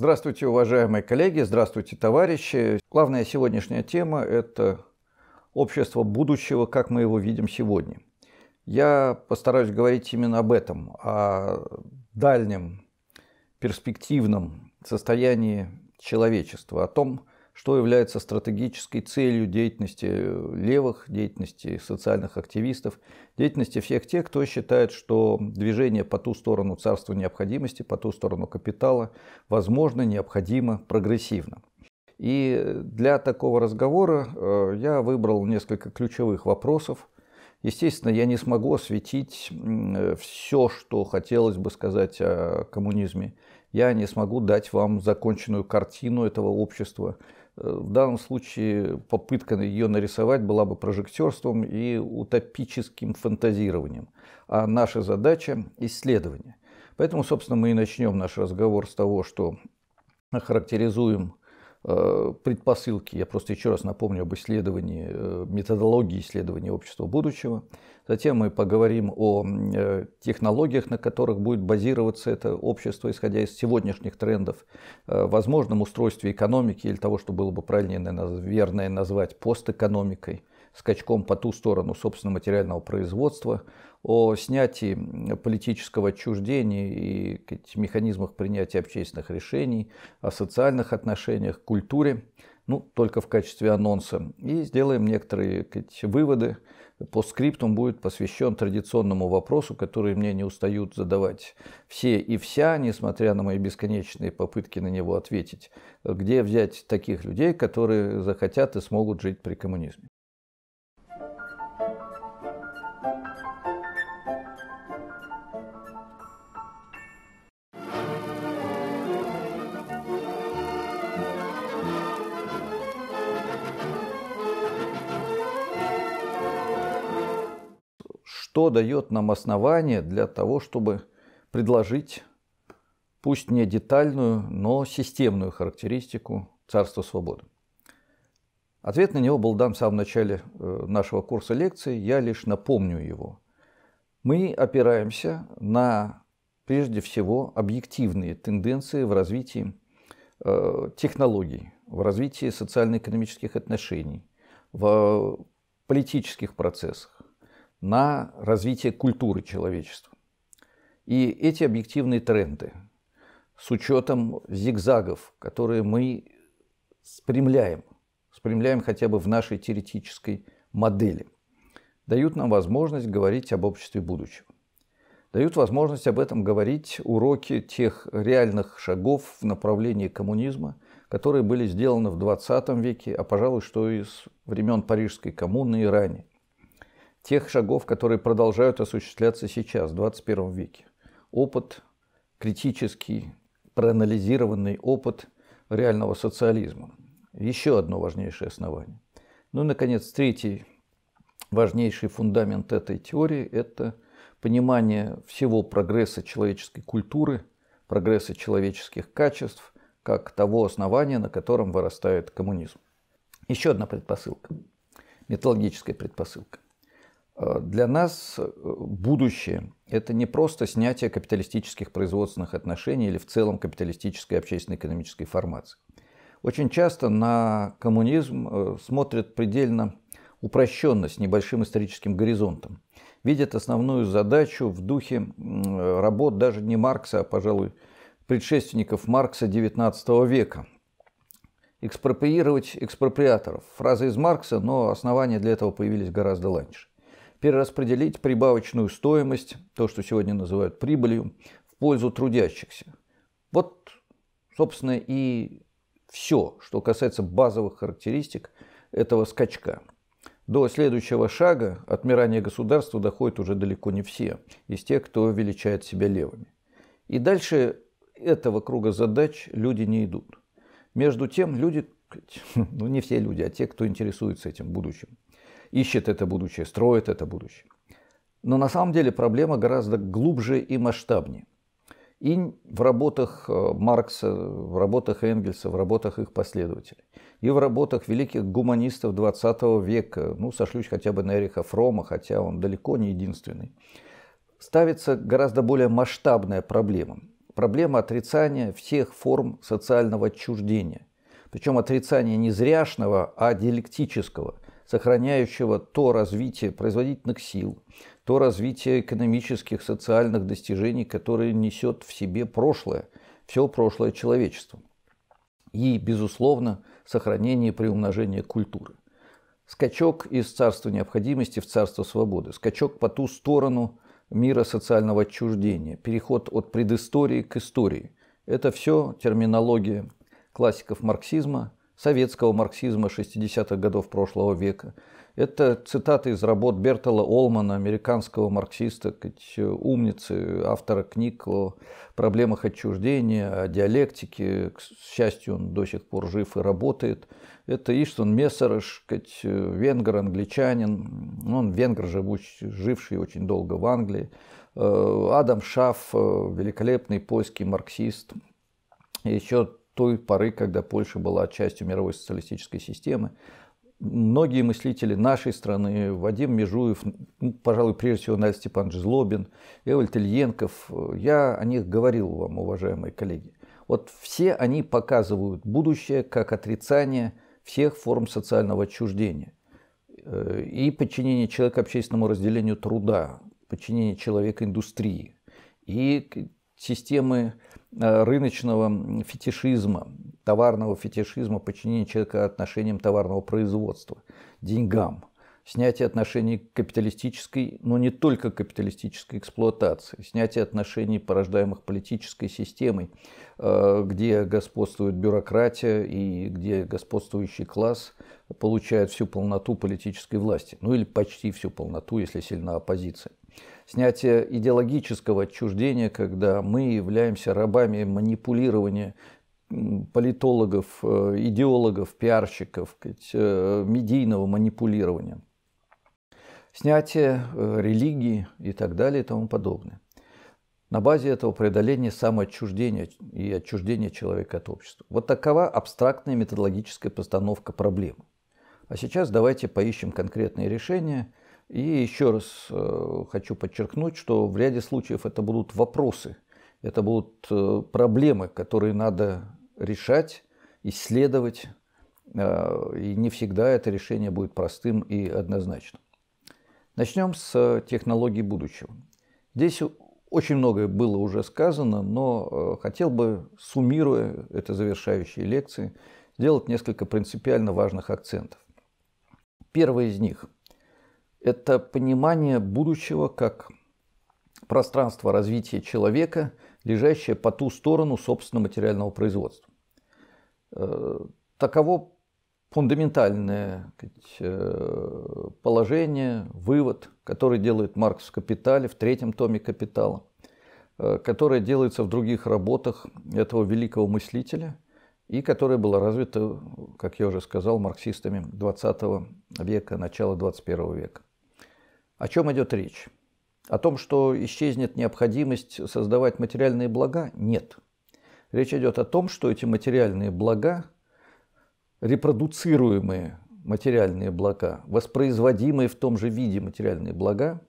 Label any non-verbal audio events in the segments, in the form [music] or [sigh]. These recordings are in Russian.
Здравствуйте, уважаемые коллеги, здравствуйте, товарищи. Главная сегодняшняя тема – это общество будущего, как мы его видим сегодня. Я постараюсь говорить именно об этом, о дальнем перспективном состоянии человечества, о том, что является стратегической целью деятельности э, левых, деятельности социальных активистов, деятельности всех тех, кто считает, что движение по ту сторону царства необходимости, по ту сторону капитала, возможно, необходимо, прогрессивно. И для такого разговора э, я выбрал несколько ключевых вопросов. Естественно, я не смогу осветить э, все, что хотелось бы сказать о коммунизме. Я не смогу дать вам законченную картину этого общества – в данном случае попытка ее нарисовать была бы прожектерством и утопическим фантазированием. А наша задача – исследование. Поэтому, собственно, мы и начнем наш разговор с того, что характеризуем Э, предпосылки. Я просто еще раз напомню об исследовании, э, методологии исследования общества будущего. Затем мы поговорим о э, технологиях, на которых будет базироваться это общество, исходя из сегодняшних трендов, возможном устройстве экономики или того, что было бы правильнее, верное назвать постэкономикой, скачком по ту сторону собственно материального производства – о снятии политического отчуждения и механизмах принятия общественных решений, о социальных отношениях, культуре, ну, только в качестве анонса. И сделаем некоторые выводы. По скриптум будет посвящен традиционному вопросу, который мне не устают задавать все и вся, несмотря на мои бесконечные попытки на него ответить. Где взять таких людей, которые захотят и смогут жить при коммунизме? что дает нам основание для того, чтобы предложить, пусть не детальную, но системную характеристику царства свободы. Ответ на него был дан в самом начале э, нашего курса лекций. я лишь напомню его. Мы опираемся на, прежде всего, объективные тенденции в развитии э, технологий, в развитии социально-экономических отношений, в политических процессах на развитие культуры человечества. И эти объективные тренды с учетом зигзагов, которые мы спрямляем, спрямляем хотя бы в нашей теоретической модели, дают нам возможность говорить об обществе будущего. Дают возможность об этом говорить уроки тех реальных шагов в направлении коммунизма, которые были сделаны в 20 веке, а, пожалуй, что из времен Парижской коммуны и ранее тех шагов, которые продолжают осуществляться сейчас, в 21 веке. Опыт критический, проанализированный опыт реального социализма. Еще одно важнейшее основание. Ну и, наконец, третий важнейший фундамент этой теории – это понимание всего прогресса человеческой культуры, прогресса человеческих качеств, как того основания, на котором вырастает коммунизм. Еще одна предпосылка, металлогическая предпосылка – Э, для нас э, будущее – это не просто снятие капиталистических производственных отношений или в целом капиталистической общественно-экономической формации. Очень часто на коммунизм э, смотрят предельно упрощенно, с небольшим историческим горизонтом. Видят основную задачу в духе работ даже не Маркса, а, пожалуй, предшественников Маркса XIX века. Экспроприировать экспроприаторов. Фраза из Маркса, но основания для этого появились гораздо раньше перераспределить прибавочную стоимость, то, что сегодня называют прибылью, в пользу трудящихся. Вот, собственно, и все, что касается базовых характеристик этого скачка. До следующего шага отмирания государства доходят уже далеко не все из тех, кто величает себя левыми. И дальше этого круга задач люди не идут. Между тем, люди, [laughs] ну не все люди, а те, кто интересуется этим будущим, ищет это будущее, строит это будущее. Но на самом деле проблема гораздо глубже и масштабнее. И в работах э, Маркса, в работах Энгельса, в работах их последователей, и в работах великих гуманистов 20 века, ну, сошлюсь хотя бы на Эриха Фрома, хотя он далеко не единственный, ставится гораздо более масштабная проблема. Проблема отрицания всех форм социального отчуждения. Причем отрицание не зряшного, а диалектического – сохраняющего то развитие производительных сил, то развитие экономических, социальных достижений, которые несет в себе прошлое, все прошлое человечества, И, безусловно, сохранение и приумножение культуры. Скачок из царства необходимости в царство свободы, скачок по ту сторону мира социального отчуждения, переход от предыстории к истории – это все терминология классиков марксизма – советского марксизма 60-х годов прошлого века. Это цитаты из работ Бертола Олмана, американского марксиста, э, умницы, автора книг о проблемах отчуждения, о диалектике. К счастью, он до сих пор жив и работает. Это Иштон Мессерыш, э, венгер, англичанин. Он венгер, живший очень долго в Англии. Э, Адам Шаф, великолепный польский марксист. Еще той поры, когда Польша была частью мировой социалистической системы. Многие мыслители нашей страны, Вадим Межуев, ну, пожалуй, прежде всего Настя Степанович Злобин, Эвальд Ильенков, я о них говорил вам, уважаемые коллеги. Вот все они показывают будущее как отрицание всех форм социального отчуждения э, и подчинение человека общественному разделению труда, подчинение человека индустрии и системы э, рыночного фетишизма, товарного фетишизма, подчинения человека отношениям товарного производства, деньгам, снятие отношений к капиталистической, но не только капиталистической эксплуатации, снятие отношений, порождаемых политической системой, э, где господствует бюрократия и где господствующий класс получает всю полноту политической власти, ну или почти всю полноту, если сильна оппозиция снятие идеологического отчуждения, когда мы являемся рабами манипулирования политологов, э, идеологов, пиарщиков, э, медийного манипулирования, снятие э, религии и так далее и тому подобное. На базе этого преодоления самоотчуждения и отчуждения человека от общества. Вот такова абстрактная методологическая постановка проблемы. А сейчас давайте поищем конкретные решения – и еще раз э, хочу подчеркнуть, что в ряде случаев это будут вопросы, это будут э, проблемы, которые надо решать, исследовать, э, и не всегда это решение будет простым и однозначным. Начнем с технологий будущего. Здесь очень многое было уже сказано, но хотел бы, суммируя это завершающие лекции, сделать несколько принципиально важных акцентов. Первый из них – это понимание будущего как пространство развития человека, лежащее по ту сторону собственного материального производства. Э, таково фундаментальное э, положение, вывод, который делает Маркс в «Капитале», в третьем томе «Капитала», э, которое делается в других работах этого великого мыслителя и которое было развито, как я уже сказал, марксистами 20 века, начала 21 века. О чем идет речь? О том, что исчезнет необходимость создавать материальные блага? Нет. Речь идет о том, что эти материальные блага, репродуцируемые материальные блага, воспроизводимые в том же виде материальные блага,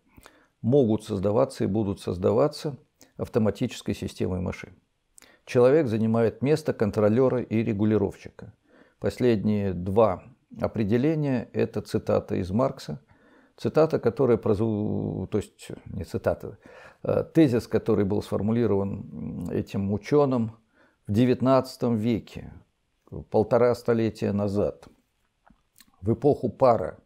могут создаваться и будут создаваться автоматической системой машин. Человек занимает место контролера и регулировщика. Последние два определения – это цитата из Маркса – Цитата, которая то есть не цитата, а тезис, который был сформулирован этим ученым в XIX веке, полтора столетия назад, в эпоху пара.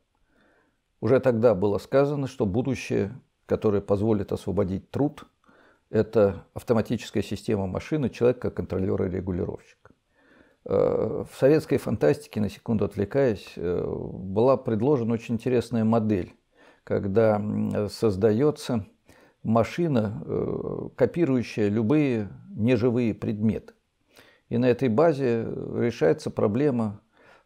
Уже тогда было сказано, что будущее, которое позволит освободить труд, это автоматическая система машины, человек как контролер и регулировщик. А, в советской фантастике, на секунду отвлекаясь, э, была предложена очень интересная модель когда создается машина, э, копирующая любые неживые предметы. И на этой базе решается проблема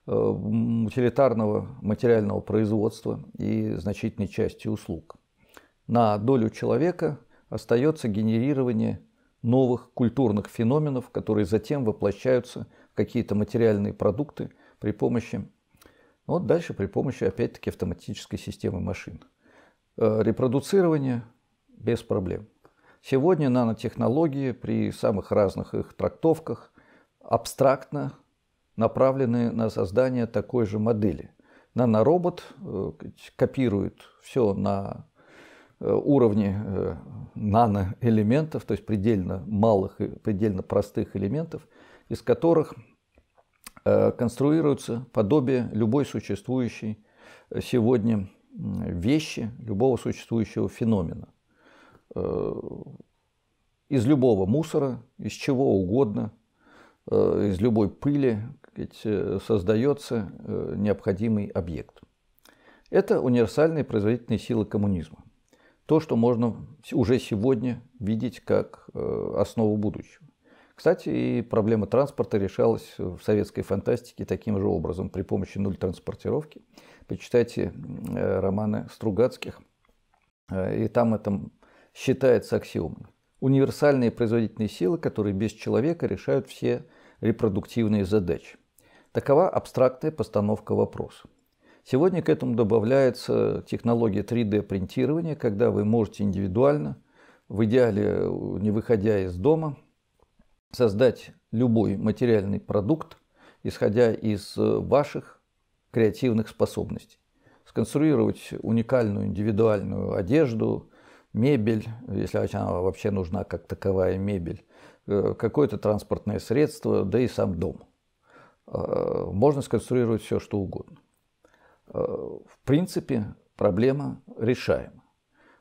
э, утилитарного материального производства и значительной части услуг. На долю человека остается генерирование новых культурных феноменов, которые затем воплощаются в какие-то материальные продукты при помощи ну, вот дальше при помощи, опять-таки, автоматической системы машин. Э, репродуцирование без проблем. Сегодня нанотехнологии при самых разных их трактовках абстрактно направлены на создание такой же модели. Наноробот э, копирует все на э, уровне наноэлементов, то есть предельно малых и предельно простых элементов, из которых Э, конструируется подобие любой существующей э, сегодня вещи, любого существующего феномена. Э, из любого мусора, из чего угодно, из любой пыли создается необходимый объект. Это универсальные производительные силы коммунизма. То, что можно уже сегодня видеть как основу будущего. Кстати, и проблема транспорта решалась в советской фантастике таким же образом, при помощи нуль транспортировки. Почитайте э, романы Стругацких, э, и там это считается аксиомой. Универсальные производительные силы, которые без человека решают все репродуктивные задачи. Такова абстрактная постановка вопроса. Сегодня к этому добавляется технология 3D-принтирования, когда вы можете индивидуально, в идеале э, не выходя из дома, создать любой материальный продукт, исходя из э, ваших креативных способностей. Сконструировать уникальную индивидуальную одежду, мебель, если она вообще нужна как таковая мебель, э, какое-то транспортное средство, да и сам дом. Э, можно сконструировать все, что угодно. В принципе, проблема решаема.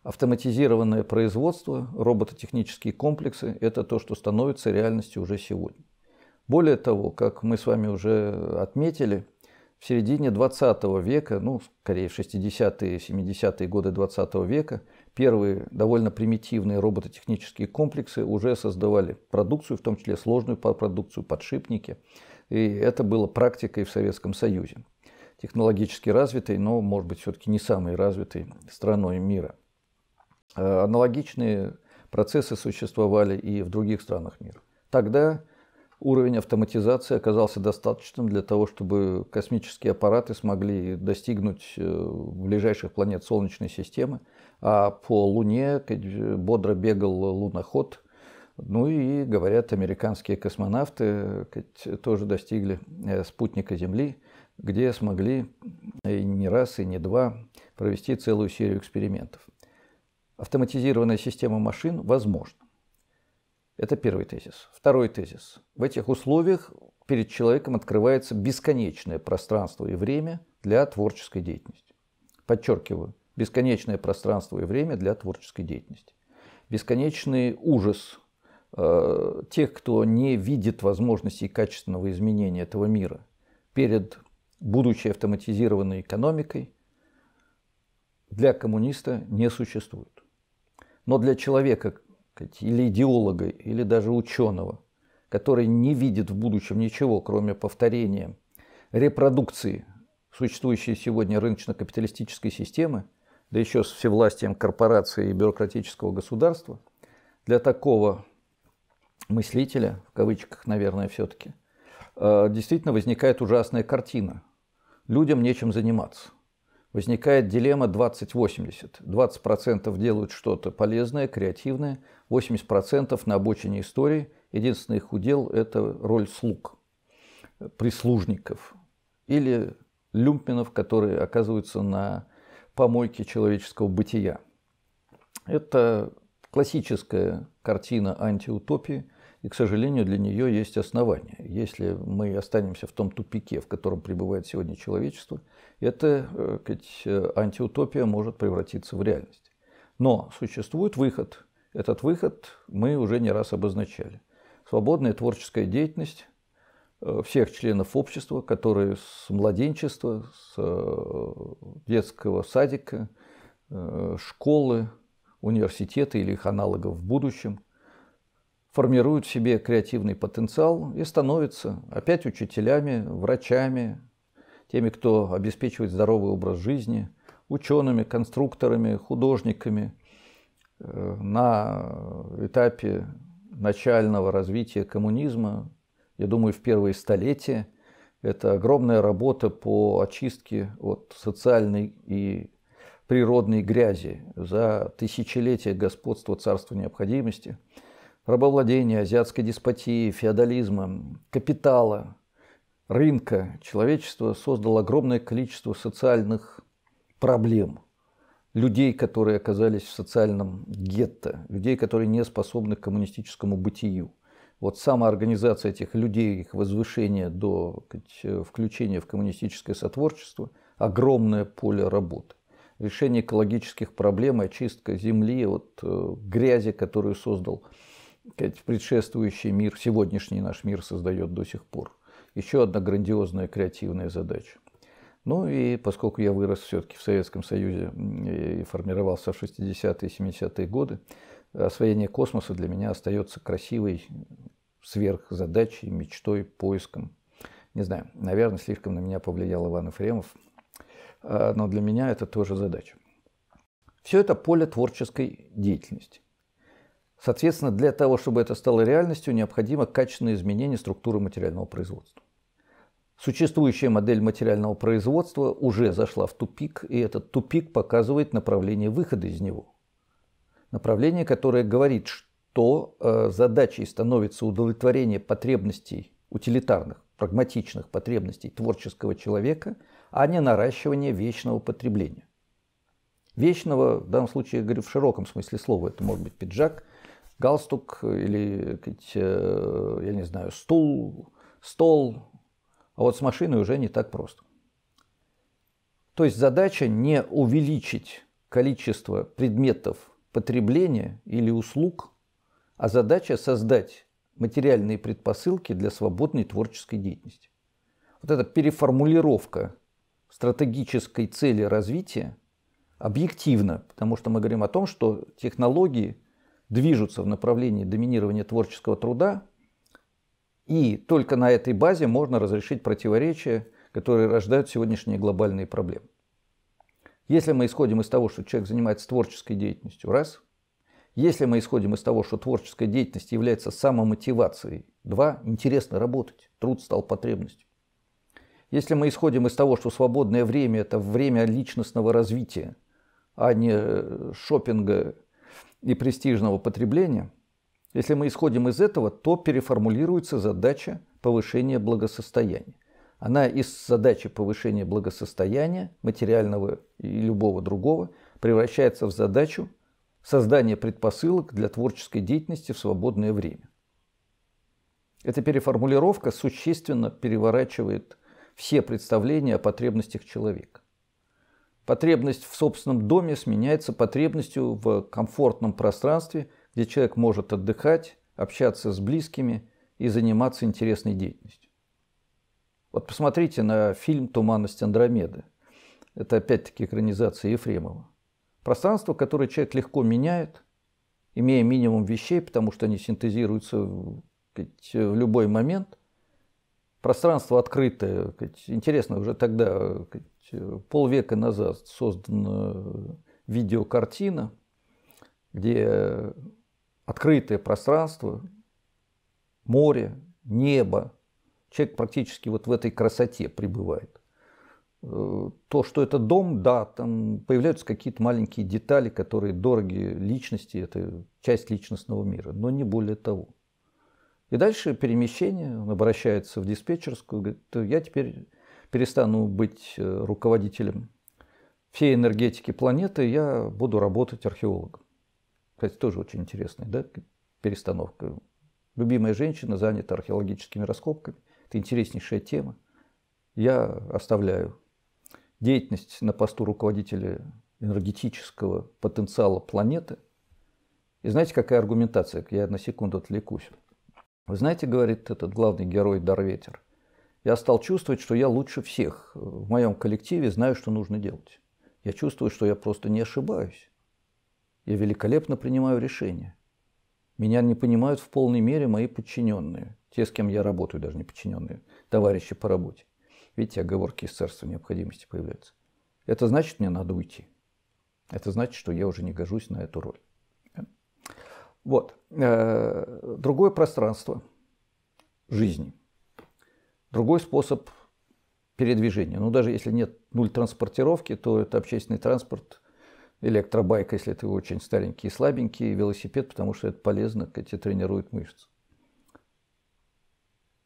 Автоматизированное производство, робототехнические комплексы – это то, что становится реальностью уже сегодня. Более того, как мы с вами уже отметили, в середине 20 века, ну, скорее в 60-е, 70-е годы 20 века, первые довольно примитивные робототехнические комплексы уже создавали продукцию, в том числе сложную продукцию, подшипники. И это было практикой в Советском Союзе. Технологически развитой, но, может быть, все-таки не самой развитой страной мира – Э, аналогичные процессы существовали и в других странах мира. Тогда уровень автоматизации оказался достаточным для того, чтобы космические аппараты смогли достигнуть э, ближайших планет Солнечной системы, а по Луне бодро бегал луноход. Ну и, говорят, американские космонавты тоже достигли э, спутника Земли, где смогли и не раз, и не два провести целую серию экспериментов автоматизированная система машин возможна. Это первый тезис. Второй тезис. В этих условиях перед человеком открывается бесконечное пространство и время для творческой деятельности. Подчеркиваю, бесконечное пространство и время для творческой деятельности. Бесконечный ужас э, тех, кто не видит возможностей качественного изменения этого мира перед будущей автоматизированной экономикой, для коммуниста не существует. Но для человека, или идеолога, или даже ученого, который не видит в будущем ничего, кроме повторения репродукции существующей сегодня рыночно-капиталистической системы, да еще с всевластием корпорации и бюрократического государства, для такого мыслителя, в кавычках, наверное, все-таки, э, действительно возникает ужасная картина. Людям нечем заниматься возникает дилемма 20-80. 20%, 20 делают что-то полезное, креативное, 80% на обочине истории. Единственный их удел – это роль слуг, прислужников или люмпинов, которые оказываются на помойке человеческого бытия. Это классическая картина антиутопии, и, к сожалению, для нее есть основания. Если мы останемся в том тупике, в котором пребывает сегодня человечество – эта э, ведь, э, антиутопия может превратиться в реальность. Но существует выход. Этот выход мы уже не раз обозначали. Свободная творческая деятельность э, всех членов общества, которые с младенчества, с детского садика, школы, университета или их аналогов в будущем, формируют в себе креативный потенциал и становятся опять учителями, врачами, теми, кто обеспечивает здоровый образ жизни, учеными, конструкторами, художниками э, на этапе начального развития коммунизма, я думаю, в первые столетия. Это огромная работа по очистке от социальной и природной грязи за тысячелетия господства царства необходимости, рабовладения, азиатской деспотии, феодализма, капитала – рынка человечество создало огромное количество социальных проблем. Людей, которые оказались в социальном гетто, людей, которые не способны к коммунистическому бытию. Вот самоорганизация этих людей, их возвышение до включения в коммунистическое сотворчество – огромное поле работы. Решение экологических проблем, очистка земли от э, грязи, которую создал предшествующий мир, сегодняшний наш мир создает до сих пор еще одна грандиозная креативная задача. Ну и поскольку я вырос все-таки в Советском Союзе и формировался в 60-е и 70-е годы, освоение космоса для меня остается красивой сверхзадачей, мечтой, поиском. Не знаю, наверное, слишком на меня повлиял Иван Ефремов, а, но для меня это тоже задача. Все это поле творческой деятельности. Соответственно, для того, чтобы это стало реальностью, необходимо качественное изменение структуры материального производства. Существующая модель материального производства уже зашла в тупик, и этот тупик показывает направление выхода из него. Направление, которое говорит, что э, задачей становится удовлетворение потребностей утилитарных, прагматичных потребностей творческого человека, а не наращивание вечного потребления. Вечного, в данном случае, я говорю в широком смысле слова, это может быть пиджак, галстук или, э, э, я не знаю, стул, стол, а вот с машиной уже не так просто. То есть задача не увеличить количество предметов потребления или услуг, а задача создать материальные предпосылки для свободной творческой деятельности. Вот эта переформулировка стратегической цели развития объективна, потому что мы говорим о том, что технологии движутся в направлении доминирования творческого труда – и только на этой базе можно разрешить противоречия, которые рождают сегодняшние глобальные проблемы. Если мы исходим из того, что человек занимается творческой деятельностью, раз. Если мы исходим из того, что творческая деятельность является самомотивацией, два. Интересно работать, труд стал потребностью. Если мы исходим из того, что свободное время – это время личностного развития, а не э, шопинга и престижного потребления – если мы исходим из этого, то переформулируется задача повышения благосостояния. Она из задачи повышения благосостояния, материального и любого другого, превращается в задачу создания предпосылок для творческой деятельности в свободное время. Эта переформулировка существенно переворачивает все представления о потребностях человека. Потребность в собственном доме сменяется потребностью в комфортном пространстве где человек может отдыхать, общаться с близкими и заниматься интересной деятельностью. Вот посмотрите на фильм «Туманность Андромеды». Это опять-таки экранизация Ефремова. Пространство, которое человек легко меняет, имея минимум вещей, потому что они синтезируются в, любой момент. Пространство открытое. Интересно, уже тогда, полвека назад создана видеокартина, где открытое пространство, море, небо. Человек практически вот в этой красоте пребывает. Э, то, что это дом, да, там появляются какие-то маленькие детали, которые дороги личности, это часть личностного мира, но не более того. И дальше перемещение, он обращается в диспетчерскую, говорит, я теперь перестану быть э, руководителем всей энергетики планеты, я буду работать археологом. Кстати, тоже очень интересная да, перестановка. Любимая женщина занята археологическими раскопками. Это интереснейшая тема. Я оставляю деятельность на посту руководителя энергетического потенциала планеты. И знаете, какая аргументация? Я на секунду отвлекусь. Вы знаете, говорит этот главный герой Дарветер, я стал чувствовать, что я лучше всех в моем коллективе знаю, что нужно делать. Я чувствую, что я просто не ошибаюсь. Я великолепно принимаю решения. Меня не понимают в полной мере мои подчиненные, те, с кем я работаю, даже не подчиненные, товарищи по работе. Видите, оговорки из царства необходимости появляются. Это значит, мне надо уйти. Это значит, что я уже не гожусь на эту роль. Вот. Э, другое пространство жизни. Другой способ передвижения. Ну, даже если нет нуль транспортировки, то это общественный транспорт, электробайк, если ты очень старенький и слабенький, и велосипед, потому что это полезно, эти тренируют мышцы.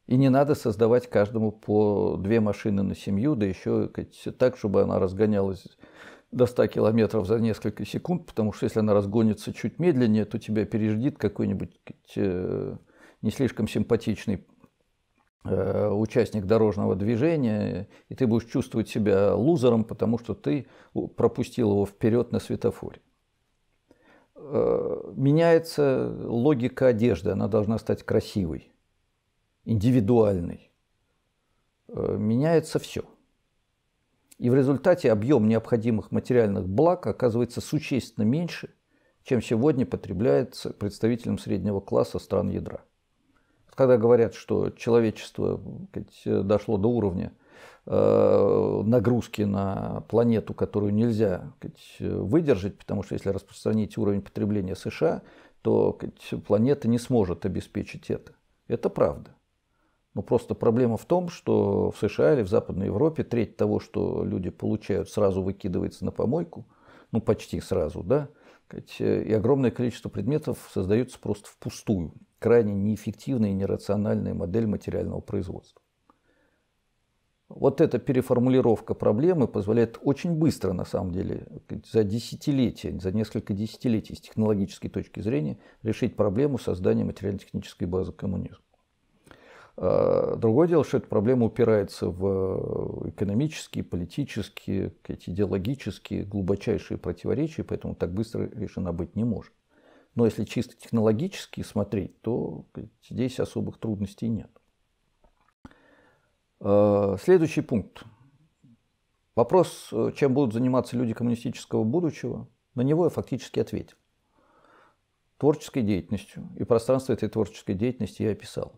И не надо создавать каждому по две машины на семью, да еще так, чтобы она разгонялась до 100 километров за несколько секунд, потому что если она разгонится чуть медленнее, то тебя переждит какой-нибудь э, не слишком симпатичный Э, участник дорожного движения, и ты будешь чувствовать себя лузером, потому что ты пропустил его вперед на светофоре. Э, меняется логика одежды, она должна стать красивой, индивидуальной. Э, меняется все. И в результате объем необходимых материальных благ оказывается существенно меньше, чем сегодня потребляется представителям среднего класса стран ядра когда говорят, что человечество дошло до уровня э, нагрузки на планету, которую нельзя выдержать, потому что если распространить уровень потребления США, то планета не сможет обеспечить это. Это правда. Но просто проблема в том, что в США или в Западной Европе треть того, что люди получают, сразу выкидывается на помойку, ну почти сразу, да, и огромное количество предметов создается просто впустую крайне неэффективная и нерациональная модель материального производства. Вот эта переформулировка проблемы позволяет очень быстро, на самом деле, за десятилетия, за несколько десятилетий с технологической точки зрения, решить проблему создания материально-технической базы коммунизма. А, другое дело, что эта проблема упирается в экономические, политические, идеологические, глубочайшие противоречия, поэтому так быстро решена быть не может. Но если чисто технологически смотреть, то здесь особых трудностей нет. Э, следующий пункт. Вопрос, э, чем будут заниматься люди коммунистического будущего, на него я фактически ответил. Творческой деятельностью. И пространство этой творческой деятельности я описал.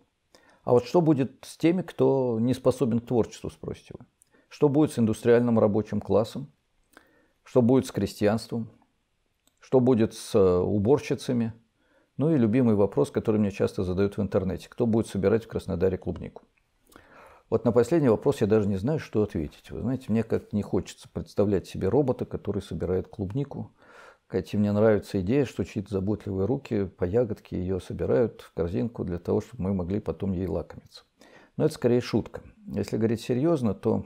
А вот что будет с теми, кто не способен к творчеству, спросите вы? Что будет с индустриальным рабочим классом? Что будет с крестьянством? Что будет с э, уборщицами? Ну и любимый вопрос, который мне часто задают в интернете. Кто будет собирать в Краснодаре клубнику? Вот на последний вопрос я даже не знаю, что ответить. Вы знаете, мне как-то не хочется представлять себе робота, который собирает клубнику. Кстати, мне нравится идея, что чьи-то заботливые руки по ягодке ее собирают в корзинку для того, чтобы мы могли потом ей лакомиться. Но это скорее шутка. Если говорить серьезно, то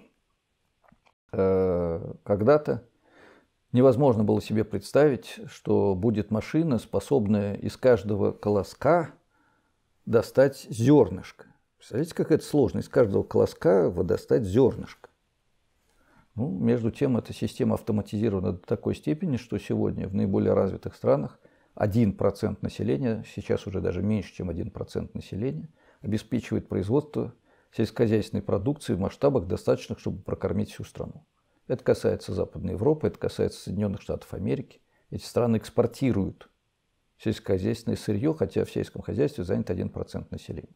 э, когда-то Невозможно было себе представить, что будет машина, способная из каждого колоска достать зернышко. Представляете, как это сложно, из каждого колоска достать зернышко. Ну, между тем, эта система автоматизирована до такой степени, что сегодня в наиболее развитых странах 1% населения, сейчас уже даже меньше, чем 1% населения, обеспечивает производство сельскохозяйственной продукции в масштабах, достаточных, чтобы прокормить всю страну. Это касается Западной Европы, это касается Соединенных Штатов Америки. Эти страны экспортируют сельскохозяйственное сырье, хотя в сельском хозяйстве занят 1% населения.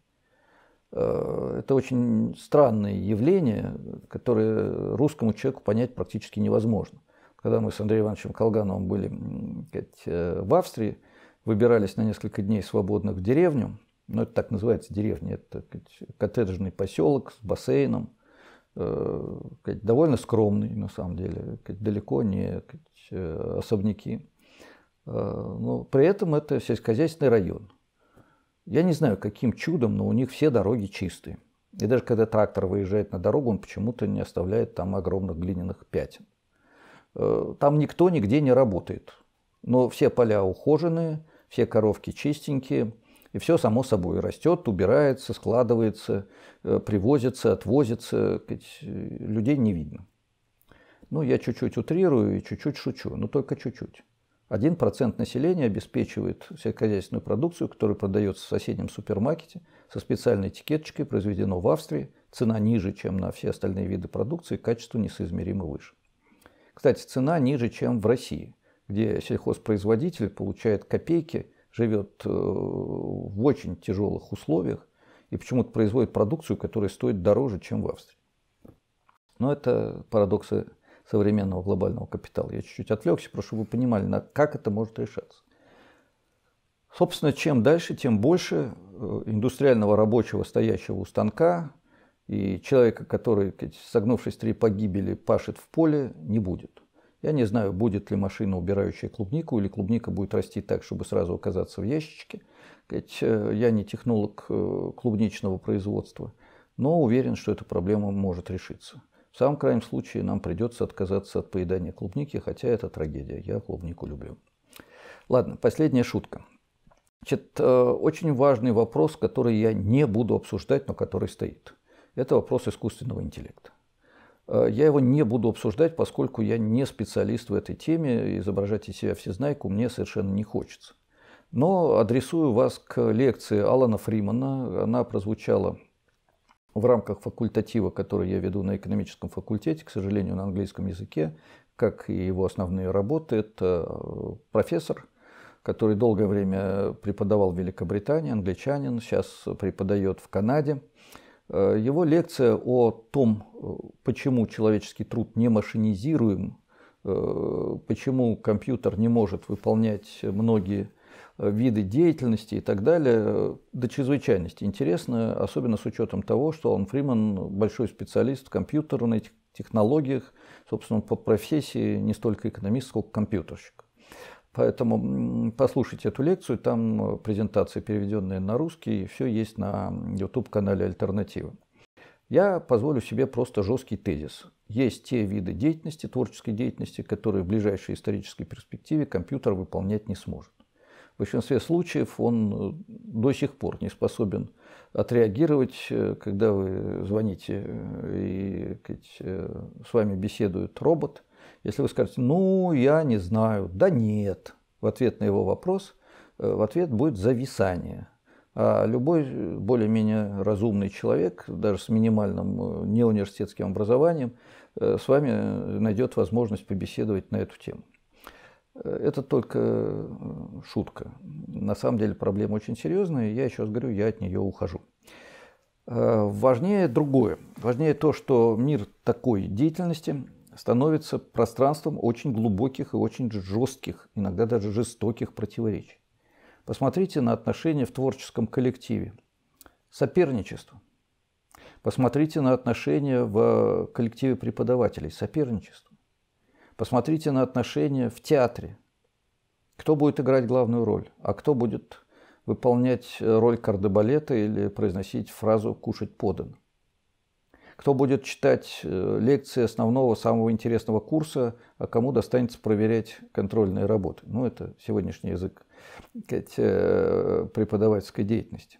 Э, это очень странное явление, которое русскому человеку понять практически невозможно. Когда мы с Андреем Ивановичем Колгановым были э, в Австрии, выбирались на несколько дней свободных в деревню, ну это так называется деревня, это коттеджный поселок с бассейном – Э, довольно скромный, на самом деле, далеко не э, особняки. Э, но при этом это сельскохозяйственный район. Я не знаю, каким чудом, но у них все дороги чистые. И даже когда трактор выезжает на дорогу, он почему-то не оставляет там огромных глиняных пятен. Там никто нигде не работает. Но все поля ухоженные, все коровки чистенькие – и все само собой растет, убирается, складывается, э, привозится, отвозится, э, людей не видно. Ну, я чуть-чуть утрирую и чуть-чуть шучу, но только чуть-чуть. Один процент населения обеспечивает сельскохозяйственную продукцию, которая продается в соседнем супермаркете, со специальной этикеточкой, произведено в Австрии, цена ниже, чем на все остальные виды продукции, качество несоизмеримо выше. Кстати, цена ниже, чем в России, где сельхозпроизводитель получает копейки живет э, в очень тяжелых условиях и почему-то производит продукцию, которая стоит дороже, чем в Австрии. Но это парадоксы современного глобального капитала. Я чуть-чуть отвлекся, просто чтобы вы понимали, как это может решаться. Собственно, чем дальше, тем больше э, индустриального рабочего, стоящего у станка, и человека, который, согнувшись три погибели, пашет в поле, не будет. Я не знаю, будет ли машина, убирающая клубнику, или клубника будет расти так, чтобы сразу оказаться в ящичке. «Э, я не технолог э, клубничного производства, но уверен, что эта проблема может решиться. В самом крайнем случае нам придется отказаться от поедания клубники, хотя это трагедия. Я клубнику люблю. Ладно, последняя шутка. Значит, э, очень важный вопрос, который я не буду обсуждать, но который стоит. Это вопрос искусственного интеллекта. Э, я его не буду обсуждать, поскольку я не специалист в этой теме, изображать из себя всезнайку мне совершенно не хочется. Но адресую вас к лекции Алана Фримана. Она прозвучала в рамках факультатива, который я веду на экономическом факультете, к сожалению, на английском языке, как и его основные работы. Это э, профессор, который долгое время преподавал в Великобритании, англичанин, сейчас преподает в Канаде – Э, его лекция о том, э, почему человеческий труд не машинизируем, э, почему компьютер не может выполнять многие виды деятельности и так далее, до чрезвычайности интересно, особенно с учетом того, что Алан Фриман большой специалист в компьютерных технологиях, собственно, по профессии не столько экономист, сколько компьютерщик. Поэтому послушайте эту лекцию, там э, презентации, переведенные на русский, все есть на YouTube-канале Альтернатива. Я позволю себе просто жесткий тезис. Есть те виды деятельности, творческой деятельности, которые в ближайшей исторической перспективе компьютер выполнять не сможет. В большинстве случаев он э, до сих пор не способен отреагировать, э, когда вы звоните и с вами беседует робот – если вы скажете, ну, я не знаю, да нет, в ответ на его вопрос, э, в ответ будет зависание. А любой более-менее разумный человек, даже с минимальным э, неуниверситетским образованием, э, с вами найдет возможность побеседовать на эту тему. Это только шутка. На самом деле проблема очень серьезная, и я еще раз говорю, я от нее ухожу. Важнее другое. Важнее то, что мир такой деятельности, становится пространством очень глубоких и очень жестких, иногда даже жестоких противоречий. Посмотрите на отношения в творческом коллективе. Соперничество. Посмотрите на отношения в э, коллективе преподавателей. Соперничество. Посмотрите на отношения в театре. Кто будет играть главную роль, а кто будет выполнять э, роль кардебалета или произносить фразу «кушать подано» кто будет читать э, лекции основного, самого интересного курса, а кому достанется проверять контрольные работы. Ну, это сегодняшний язык э, преподавательской деятельности.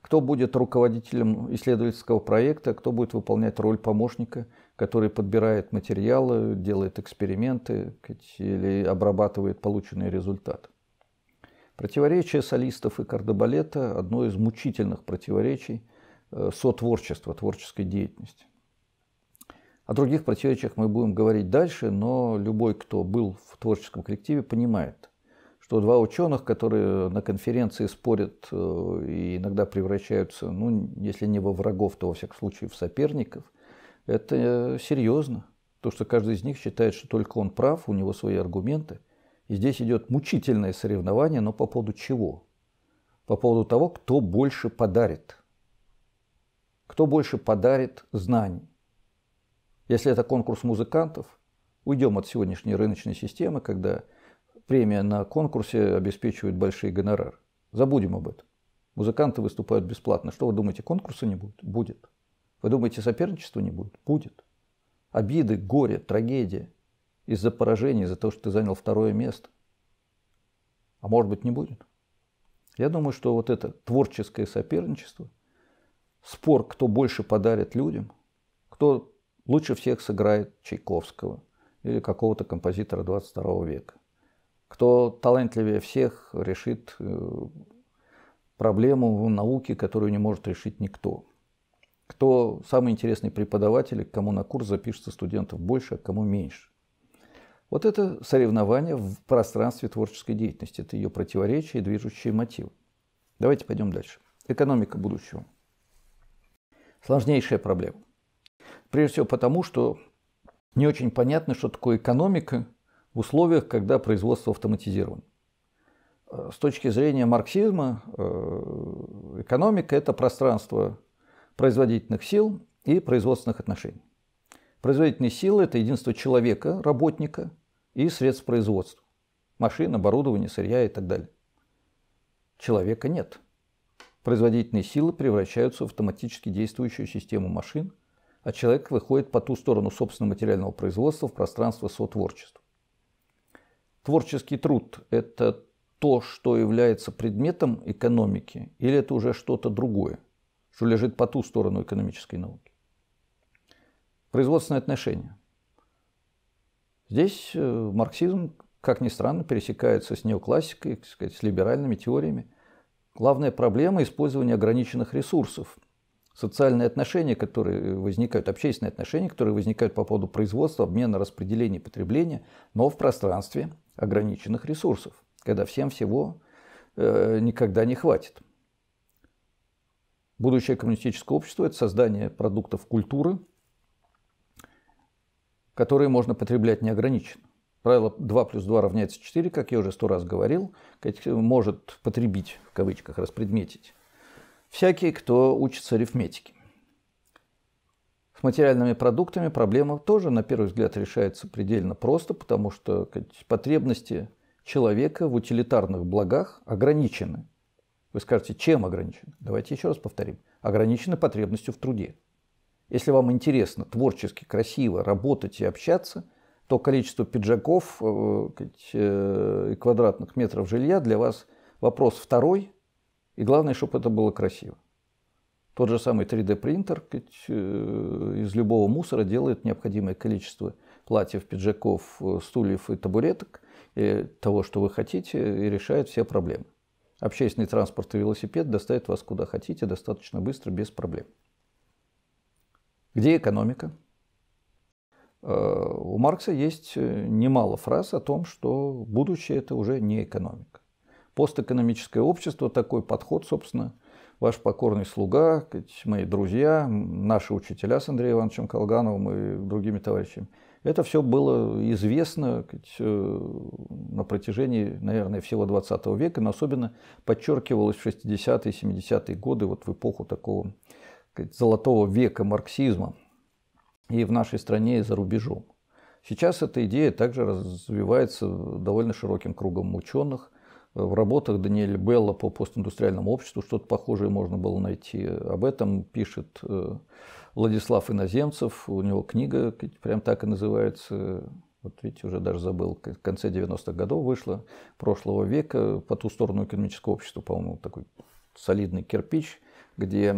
Кто будет руководителем исследовательского проекта, кто будет выполнять роль помощника, который подбирает материалы, делает эксперименты или обрабатывает полученные результаты. Противоречие солистов и кардебалета – одно из мучительных противоречий – Э, сотворчества, творческой деятельности. О других противоречиях мы будем говорить дальше, но любой, кто был в творческом коллективе, понимает, что два ученых, которые на конференции спорят э, и иногда превращаются, ну, если не во врагов, то во всяком случае в соперников, это э, серьезно. То, что каждый из них считает, что только он прав, у него свои аргументы. И здесь идет мучительное соревнование, но по поводу чего? По поводу того, кто больше подарит кто больше подарит знаний. Если это конкурс музыкантов, уйдем от сегодняшней рыночной системы, когда премия на конкурсе обеспечивает большие гонорары. Забудем об этом. Музыканты выступают бесплатно. Что вы думаете, конкурса не будет? Будет. Вы думаете, соперничества не будет? Будет. Обиды, горе, трагедия из-за поражения, из-за того, что ты занял второе место. А может быть, не будет. Я думаю, что вот это творческое соперничество – спор, кто больше подарит людям, кто лучше всех сыграет Чайковского или какого-то композитора 22 века, кто талантливее всех решит э, проблему в науке, которую не может решить никто, кто самый интересный преподаватель, к кому на курс запишется студентов больше, а кому меньше. Вот это соревнование в пространстве творческой деятельности, это ее противоречие и движущие мотивы. Давайте пойдем дальше. Экономика будущего сложнейшая проблема. Прежде всего потому, что не очень понятно, что такое экономика в условиях, когда производство автоматизировано. Э, с точки зрения марксизма, э, экономика – это пространство производительных сил и производственных отношений. Производительные силы – это единство человека, работника и средств производства. Машин, оборудование сырья и так далее. Человека нет – Производительные силы превращаются в автоматически действующую систему машин, а человек выходит по ту сторону собственного материального производства в пространство сотворчества. Творческий труд – это то, что является предметом экономики, или это уже что-то другое, что лежит по ту сторону экономической науки? Производственные отношения. Здесь э, марксизм, как ни странно, пересекается с неоклассикой, сказать, с либеральными теориями – Главная проблема – использование ограниченных ресурсов. Социальные отношения, которые возникают, общественные отношения, которые возникают по поводу производства, обмена, распределения, потребления, но в пространстве ограниченных ресурсов, когда всем всего э, никогда не хватит. Будущее коммунистического общества – это создание продуктов культуры, которые можно потреблять неограниченно. Правило 2 плюс 2 равняется 4, как я уже сто раз говорил, может потребить, в кавычках, распредметить. Всякий, кто учится арифметике. С материальными продуктами проблема тоже, на первый взгляд, решается предельно просто, потому что потребности человека в утилитарных благах ограничены. Вы скажете, чем ограничены? Давайте еще раз повторим. Ограничены потребностью в труде. Если вам интересно творчески, красиво работать и общаться – то количество пиджаков э, э, и квадратных метров жилья для вас вопрос второй. И главное, чтобы это было красиво. Тот же самый 3D-принтер э, из любого мусора делает необходимое количество платьев, пиджаков, стульев и табуреток, и того, что вы хотите, и решает все проблемы. Общественный транспорт и велосипед доставят вас куда хотите достаточно быстро, без проблем. Где экономика? Э, у Маркса есть э, немало фраз о том, что будущее – это уже не экономика. Постэкономическое общество, такой подход, собственно, ваш покорный слуга, мои друзья, наши учителя с Андреем Ивановичем Колгановым и другими товарищами. Это все было известно э, на протяжении, наверное, всего 20 века, но особенно подчеркивалось в 60-е и 70-е годы, вот в эпоху такого золотого века марксизма – и в нашей стране, и за рубежом. Сейчас эта идея также развивается довольно широким кругом ученых. В работах Даниэля Белла по постиндустриальному обществу что-то похожее можно было найти. Об этом пишет э, Владислав Иноземцев. У него книга прям так и называется. Вот видите, уже даже забыл. В конце 90-х годов вышла прошлого века по ту сторону экономического общества, по-моему, такой солидный кирпич, где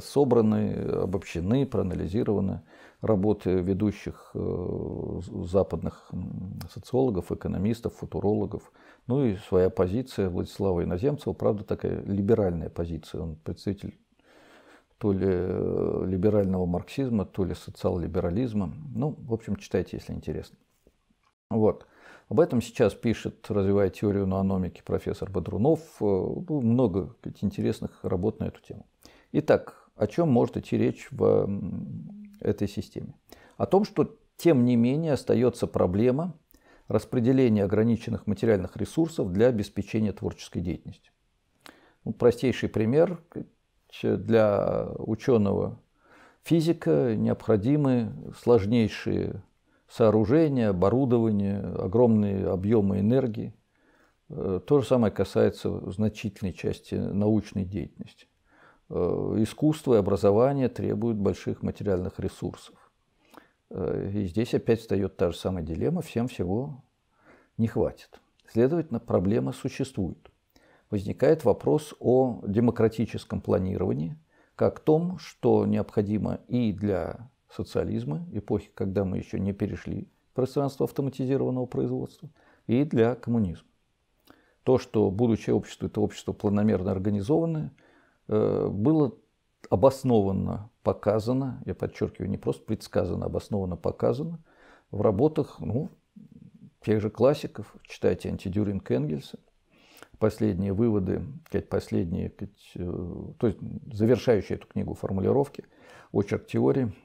собраны, обобщены, проанализированы работы ведущих э, западных социологов, экономистов, футурологов. Ну и своя позиция Владислава Иноземцева, правда, такая либеральная позиция. Он представитель то ли э, либерального марксизма, то ли социал-либерализма. Ну, в общем, читайте, если интересно. Вот. Об этом сейчас пишет, развивая теорию нуаномики, профессор Бодрунов. Э, ну, много интересных работ на эту тему. Итак, о чем может идти речь в этой системе. О том, что тем не менее остается проблема распределения ограниченных материальных ресурсов для обеспечения творческой деятельности. Ну, простейший пример для ученого физика необходимы сложнейшие сооружения, оборудование, огромные объемы энергии. Э, то же самое касается значительной части научной деятельности. Э, искусство и образование требуют больших материальных ресурсов. Э, и здесь опять встает та же самая дилемма, всем всего не хватит. Следовательно, проблема существует. Возникает вопрос о демократическом планировании, как том, что необходимо и для социализма, эпохи, когда мы еще не перешли в пространство автоматизированного производства, и для коммунизма. То, что будущее общество – это общество планомерно организованное – Э, было обоснованно показано, я подчеркиваю, не просто предсказано, обоснованно показано в работах ну, тех же классиков, читайте Антидюринг Энгельса, последние выводы, последние, э, то есть завершающие эту книгу формулировки, очерк теории –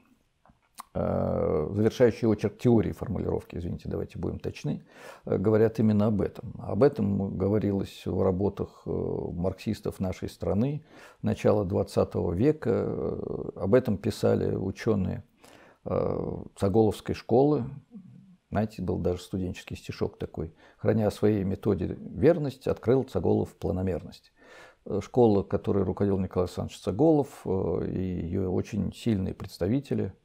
Э, завершающий очерк теории формулировки, извините, давайте будем точны, э, говорят именно об этом. Об этом говорилось в работах э, марксистов нашей страны начала 20 века. Об этом писали ученые Цаголовской школы. Знаете, был даже студенческий стишок такой. «Храня о своей методе верность, открыл Цаголов планомерность» школа, которой руководил Николай Александрович Цаголов, и ее очень сильные представители –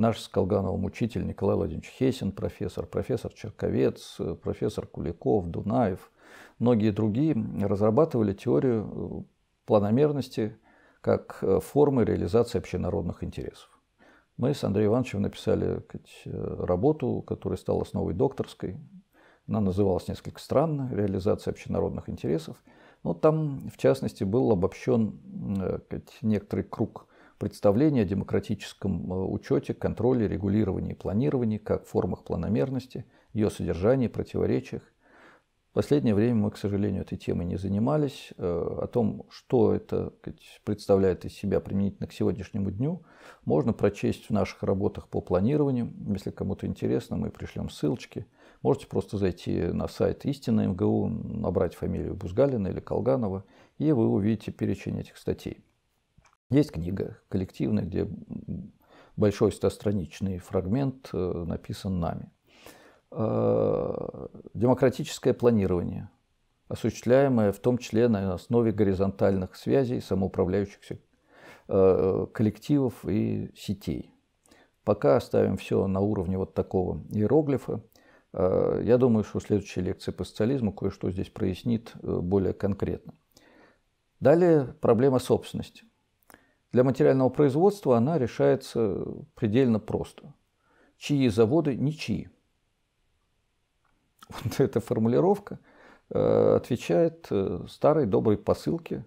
наш с Колгановым учитель Николай Владимирович Хесин, профессор, профессор Черковец, э, профессор Куликов, Дунаев, многие другие разрабатывали теорию э, планомерности как э, формы реализации общенародных интересов. Мы с Андреем Ивановичем написали работу, которая стала основой докторской. Она называлась несколько странно «Реализация общенародных интересов». Но ну, там, в частности, был обобщен некоторый круг представление о демократическом э, учете, контроле, регулировании и планировании, как формах планомерности, ее содержании, противоречиях. В последнее время мы, к сожалению, этой темой не занимались. Э, о том, что это представляет из себя применительно к сегодняшнему дню, можно прочесть в наших работах по планированию. Если кому-то интересно, мы пришлем ссылочки. Можете просто зайти на сайт Истины МГУ, эм набрать фамилию Бузгалина или Колганова, и вы увидите перечень этих статей. Есть книга коллективная, где большой стостраничный фрагмент э, написан нами. Э, демократическое планирование, осуществляемое в том числе на основе горизонтальных связей самоуправляющихся э, коллективов и сетей. Пока оставим все на уровне вот такого иероглифа. Я думаю, что следующая лекция по социализму кое-что здесь прояснит более конкретно. Далее проблема собственности. Для материального производства она решается предельно просто. Чьи заводы, ничьи. [laughs] Вот эта формулировка э, отвечает э, старой доброй посылке,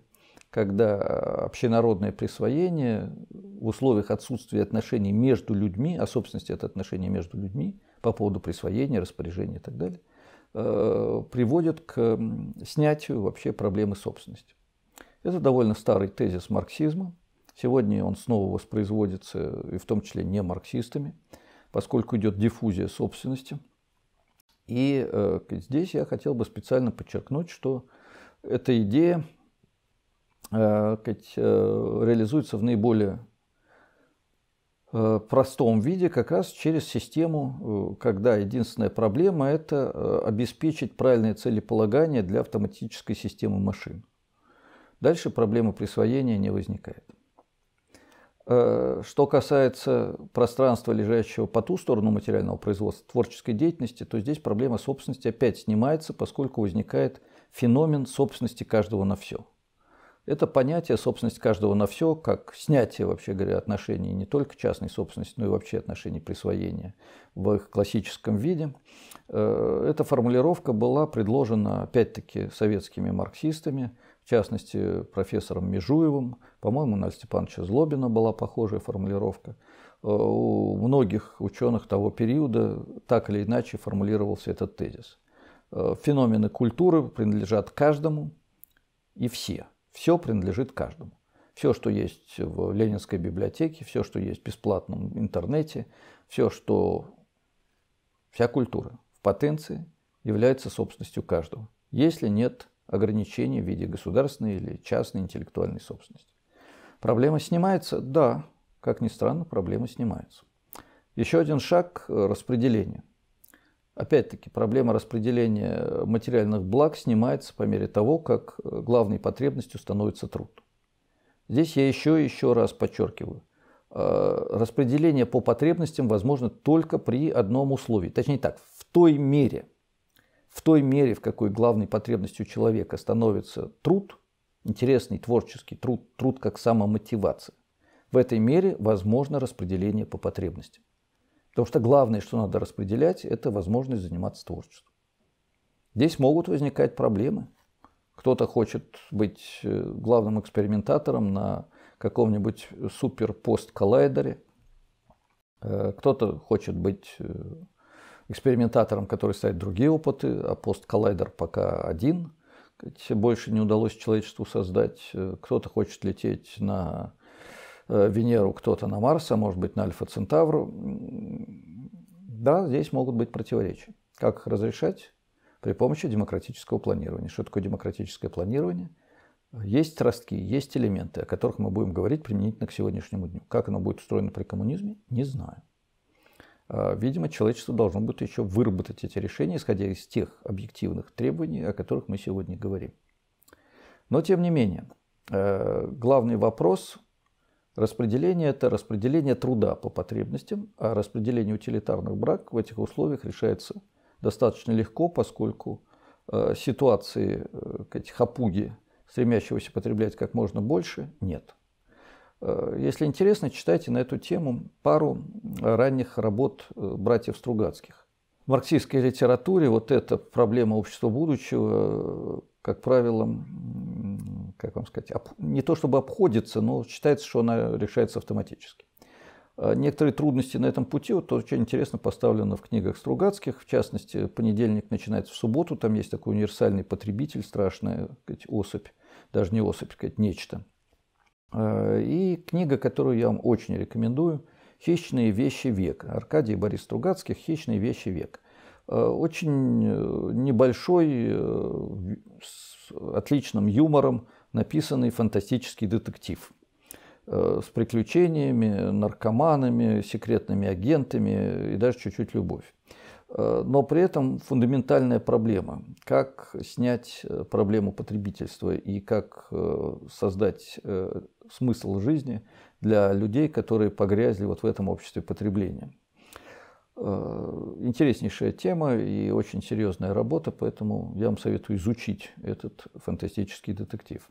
когда общенародное присвоение в условиях отсутствия отношений между людьми, а собственности это отношения между людьми по поводу присвоения, распоряжения и так далее, э, приводит к снятию вообще проблемы собственности. Это довольно старый тезис марксизма – Сегодня он снова воспроизводится, и в том числе не марксистами, поскольку идет диффузия собственности. И э, здесь я хотел бы специально подчеркнуть, что эта идея э, э, реализуется в наиболее э, простом виде как раз через систему, э, когда единственная проблема – это э, обеспечить правильное целеполагание для автоматической системы машин. Дальше проблема присвоения не возникает. Э, что касается пространства, лежащего по ту сторону материального производства, творческой деятельности, то здесь проблема собственности опять снимается, поскольку возникает феномен собственности каждого на все. Это понятие собственность каждого на все, как снятие, вообще говоря, отношений не только частной собственности, но и вообще отношений присвоения в их классическом виде. Э, эта формулировка была предложена, опять-таки, советскими марксистами – в частности, профессором Межуевым. По-моему, на Степановича Злобина была похожая формулировка. Э, у многих ученых того периода так или иначе формулировался этот тезис. Э, феномены культуры принадлежат каждому и все. Все принадлежит каждому. Все, что есть в Ленинской библиотеке, все, что есть в бесплатном интернете, все, что... Вся культура в потенции является собственностью каждого. Если нет ограничения в виде государственной или частной интеллектуальной собственности. Проблема снимается? Да, как ни странно, проблема снимается. Еще один шаг – распределение. Опять-таки, проблема распределения материальных благ снимается по мере того, как главной потребностью становится труд. Здесь я еще и еще раз подчеркиваю. Э, распределение по потребностям возможно только при одном условии. Точнее так, в той мере – в той мере, в какой главной потребностью человека становится труд, интересный творческий труд, труд как самомотивация, в этой мере возможно распределение по потребностям. Потому что главное, что надо распределять, это возможность заниматься творчеством. Здесь могут возникать проблемы. Кто-то хочет быть э, главным экспериментатором на каком-нибудь супер-пост-коллайдере, э, кто-то хочет быть э, экспериментаторам, которые ставят другие опыты, а пост постколлайдер пока один, больше не удалось человечеству создать. Э, кто-то хочет лететь на э, Венеру, кто-то на Марс, а может быть на Альфа Центавру. Да, здесь могут быть противоречия. Как их разрешать? При помощи демократического планирования. Что такое демократическое планирование? Есть ростки, есть элементы, о которых мы будем говорить применительно к сегодняшнему дню. Как оно будет устроено при коммунизме, не знаю. Э, видимо, человечество должно будет еще выработать эти решения, исходя из тех объективных требований, о которых мы сегодня говорим. Но, тем не менее, э, главный вопрос распределения – это распределение труда по потребностям, а распределение утилитарных брак в этих условиях решается достаточно легко, поскольку э, ситуации этих хапуги, стремящегося потреблять как можно больше, нет – Э, если интересно, читайте на эту тему пару э, ранних работ э, братьев Стругацких. В марксистской литературе вот эта проблема общества будущего, как правило, как вам сказать, не то чтобы обходится, но считается, что она решается автоматически. Некоторые трудности на этом пути, вот очень интересно, поставлены в книгах Стругацких, в частности, понедельник начинается в субботу, там есть такой универсальный потребитель, страшная сказать, особь, даже не особь, сказать, нечто – Э, и книга, которую я вам очень рекомендую, «Хищные вещи века». Аркадий Борис Стругацких «Хищные вещи века». Э, очень э, небольшой, с отличным юмором написанный фантастический детектив с приключениями, наркоманами, секретными агентами и даже чуть-чуть любовь. Но при этом фундаментальная проблема. Как снять проблему потребительства и как создать смысл жизни для людей, которые погрязли вот в этом обществе потребления. Э, интереснейшая тема и очень серьезная работа, поэтому я вам советую изучить этот фантастический детектив.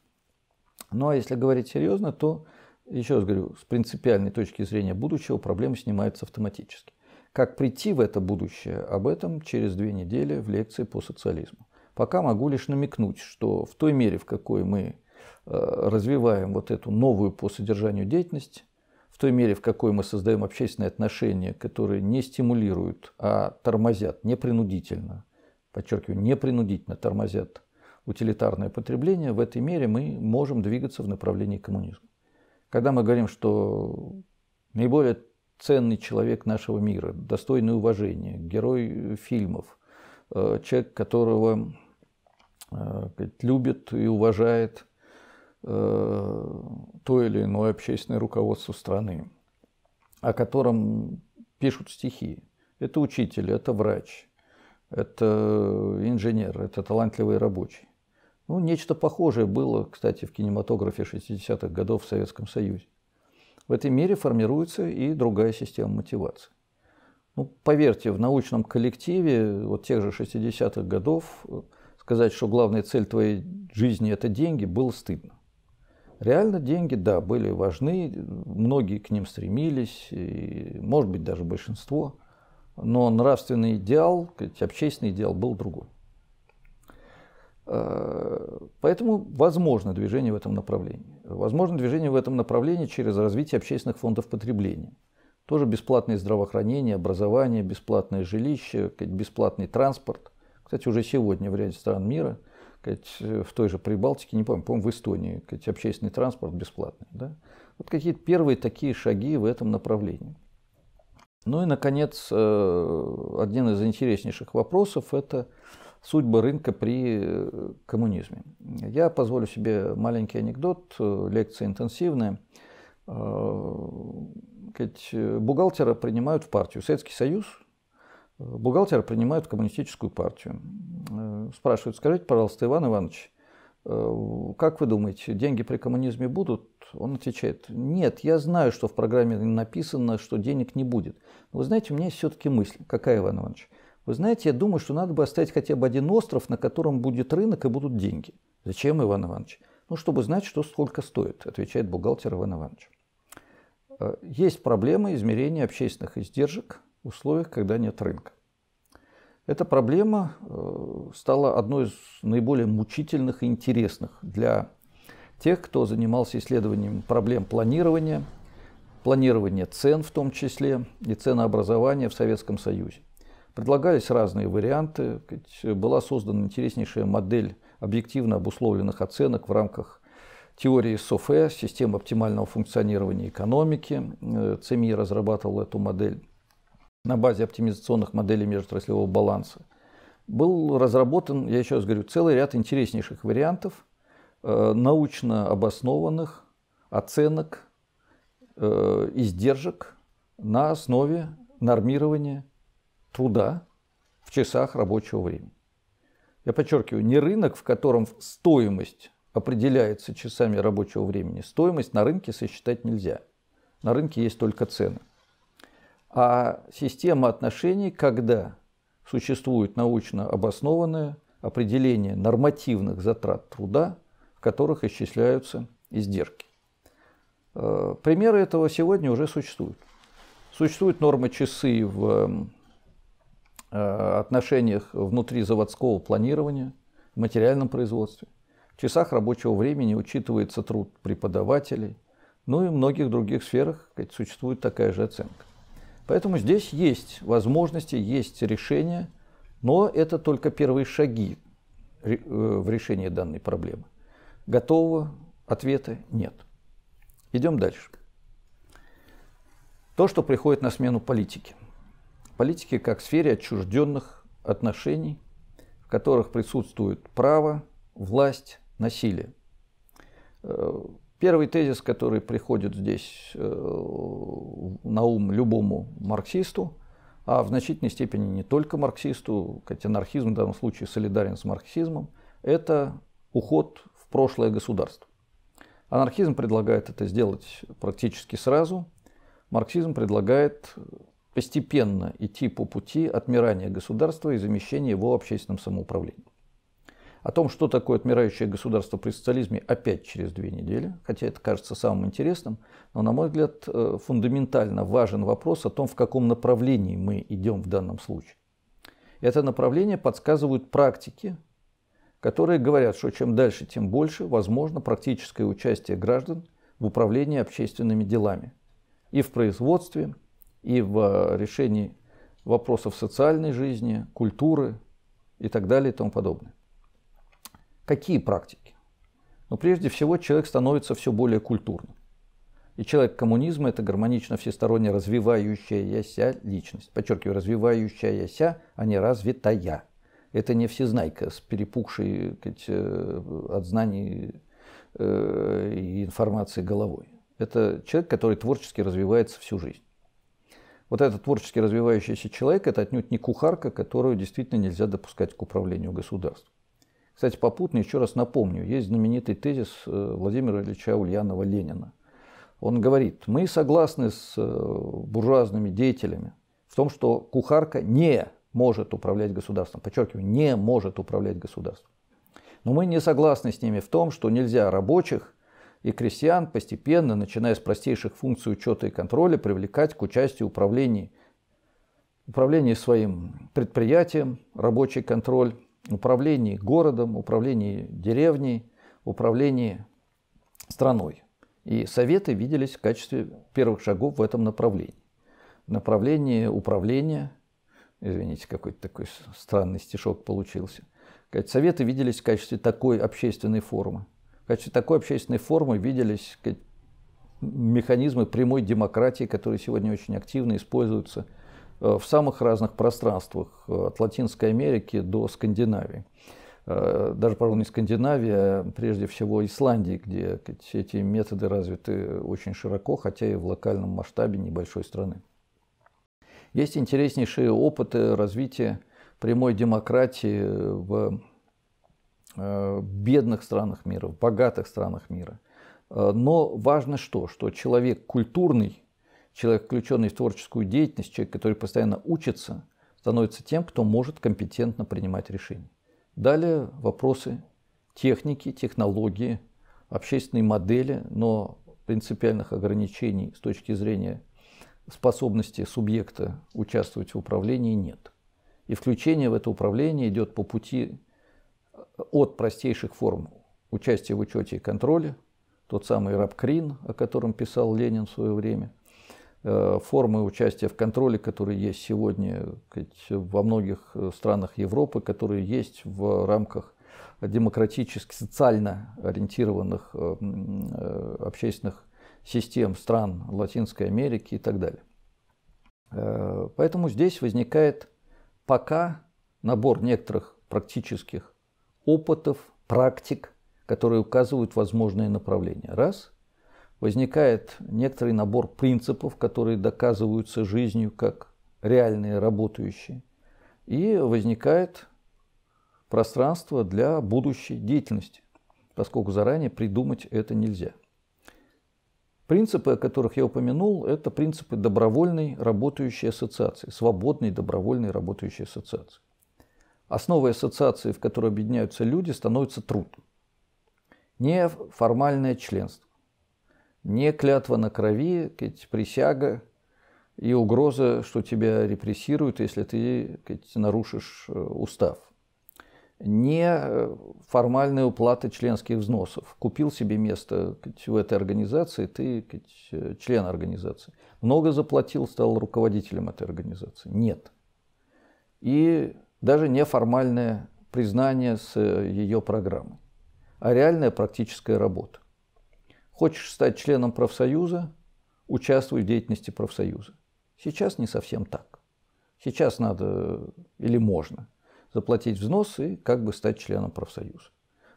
Ну а если говорить серьезно, то, еще раз говорю, с принципиальной точки зрения будущего проблемы снимаются автоматически. Как прийти в это будущее, об этом через две недели в лекции по социализму. Пока могу лишь намекнуть, что в той мере, в какой мы Э, развиваем вот эту новую по содержанию деятельность, в той мере, в какой мы создаем общественные отношения, которые не стимулируют, а тормозят непринудительно, подчеркиваю, непринудительно тормозят утилитарное потребление, в этой мере мы можем двигаться в направлении коммунизма. Когда мы говорим, что наиболее ценный человек нашего мира, достойный уважения, герой фильмов, э, человек, которого э, любит и уважает – Э, то или иное общественное руководство страны, о котором пишут стихи. Это учитель, это врач, это инженер, это талантливый рабочий. Ну, нечто похожее было, кстати, в кинематографе 60-х годов в Советском Союзе. В этой мере формируется и другая система мотивации. Ну, поверьте, в научном коллективе вот тех же 60-х годов сказать, что главная цель твоей жизни – это деньги, было стыдно. Реально деньги, да, были важны, многие к ним стремились, и, может быть, даже большинство, но нравственный идеал, общественный идеал был другой. Э, поэтому возможно движение в этом направлении. Возможно движение в этом направлении через развитие общественных фондов потребления. Тоже бесплатное здравоохранение, образование, бесплатное жилище, бесплатный транспорт. Кстати, уже сегодня в ряде стран мира – в той же Прибалтике, не помню, помню в Эстонии, сказать, общественный транспорт бесплатный. Да? Вот какие-то первые такие шаги в этом направлении. Ну и, наконец, э, один из интереснейших вопросов – это судьба рынка при э, коммунизме. Я позволю себе маленький анекдот, э, лекция интенсивная. Бухгалтера принимают в партию. Советский Союз Бухгалтера принимают в коммунистическую партию. Э, Спрашивают, скажите, пожалуйста, Иван Иванович, э, как вы думаете, деньги при коммунизме будут? Он отвечает, нет, я знаю, что в программе написано, что денег не будет. Но вы знаете, у меня есть все-таки мысль. Какая, Иван Иванович? Вы знаете, я думаю, что надо бы оставить хотя бы один остров, на котором будет рынок и будут деньги. Зачем, Иван Иванович? Ну, чтобы знать, что сколько стоит, отвечает бухгалтер Иван Иванович. Э, есть проблемы измерения общественных издержек условиях, когда нет рынка. Эта проблема э, стала одной из наиболее мучительных и интересных для тех, кто занимался исследованием проблем планирования, планирования цен в том числе и ценообразования в Советском Союзе. Предлагались разные варианты, была создана интереснейшая модель объективно обусловленных оценок в рамках теории СОФЭ, системы оптимального функционирования экономики. Э, ЦМИ разрабатывал эту модель на базе оптимизационных моделей межотраслевого баланса, был разработан, я еще раз говорю, целый ряд интереснейших вариантов, э, научно обоснованных оценок, э, издержек на основе нормирования труда в часах рабочего времени. Я подчеркиваю, не рынок, в котором стоимость определяется часами рабочего времени. Стоимость на рынке сосчитать нельзя. На рынке есть только цены а система отношений, когда существует научно обоснованное определение нормативных затрат труда, в которых исчисляются издержки. Э, примеры этого сегодня уже существуют. Существуют нормы часы в э, отношениях внутри заводского планирования, в материальном производстве. В часах рабочего времени учитывается труд преподавателей, ну и в многих других сферах существует такая же оценка. Поэтому здесь есть возможности, есть решения, но это только первые шаги э, в решении данной проблемы. Готового ответа нет. Идем дальше. То, что приходит на смену политики. Политики как сфере отчужденных отношений, в которых присутствует право, власть, насилие. Э, Первый тезис, который приходит здесь э, на ум любому марксисту, а в значительной степени не только марксисту, хотя анархизм в данном случае солидарен с марксизмом, это уход в прошлое государство. Анархизм предлагает это сделать практически сразу. Марксизм предлагает постепенно идти по пути отмирания государства и замещения его общественным самоуправлением. О том, что такое отмирающее государство при социализме, опять через две недели, хотя это кажется самым интересным, но, на мой взгляд, э, фундаментально важен вопрос о том, в каком направлении мы идем в данном случае. Это направление подсказывают практики, которые говорят, что чем дальше, тем больше возможно практическое участие граждан в управлении общественными делами и в производстве, и в э, решении вопросов социальной жизни, культуры и так далее и тому подобное. Какие практики? Но ну, прежде всего человек становится все более культурным. И человек коммунизма – это гармонично всесторонне развивающаяся личность. Подчеркиваю, развивающаяся, а не развитая. Это не всезнайка с перепухшей от знаний э, и информации головой. Это человек, который творчески развивается всю жизнь. Вот этот творчески развивающийся человек – это отнюдь не кухарка, которую действительно нельзя допускать к управлению государством. Кстати, попутно еще раз напомню, есть знаменитый тезис э, Владимира Ильича Ульянова Ленина. Он говорит, мы согласны с э, буржуазными деятелями в том, что кухарка не может управлять государством. Подчеркиваю, не может управлять государством. Но мы не согласны с ними в том, что нельзя рабочих и крестьян постепенно, начиная с простейших функций учета и контроля, привлекать к участию управления управлении своим предприятием, рабочий контроль, управлении городом, управлении деревней, управлении страной. И советы виделись в качестве первых шагов в этом направлении. Направление управления, извините, какой-то такой странный стишок получился, советы виделись в качестве такой общественной формы. В качестве такой общественной формы виделись механизмы прямой демократии, которые сегодня очень активно используются – Э, в самых разных пространствах, э, от Латинской Америки до Скандинавии. Э, даже, пожалуй, не Скандинавия, а прежде всего Исландии, где эти методы развиты очень широко, хотя и в локальном масштабе небольшой страны. Есть интереснейшие опыты развития прямой демократии в бедных странах мира, в богатых странах мира. Но важно что? Что человек культурный, человек, включенный в творческую деятельность, человек, который постоянно учится, становится тем, кто может компетентно принимать решения. Далее вопросы техники, технологии, общественной модели, но принципиальных ограничений с точки зрения способности субъекта участвовать в управлении нет. И включение в это управление идет по пути э, от простейших форм участия в учете и контроле, тот самый рабкрин, о котором писал Ленин в свое время – Э, формы участия в контроле, которые есть сегодня во многих э, странах Европы, которые есть в рамках демократически, социально ориентированных э, общественных систем стран Латинской Америки и так далее. Поэтому здесь возникает пока набор некоторых практических опытов, практик, которые указывают возможные направления. Раз возникает некоторый набор принципов, которые доказываются жизнью как реальные, работающие. И возникает пространство для будущей деятельности, поскольку заранее придумать это нельзя. Принципы, о которых я упомянул, это принципы добровольной работающей ассоциации, свободной добровольной работающей ассоциации. Основой ассоциации, в которой объединяются люди, становится труд. Неформальное членство не клятва на крови, присяга и угроза, что тебя репрессируют, если ты нарушишь э, устав. Не э, формальная уплата членских взносов. Купил себе место в этой организации, ты э, член организации. Много заплатил, стал руководителем этой организации. Нет. И даже неформальное признание с ее программой, а реальная практическая работа. Хочешь стать членом профсоюза, участвуй в деятельности профсоюза. Сейчас не совсем так. Сейчас надо или можно заплатить взнос и как бы стать членом профсоюза.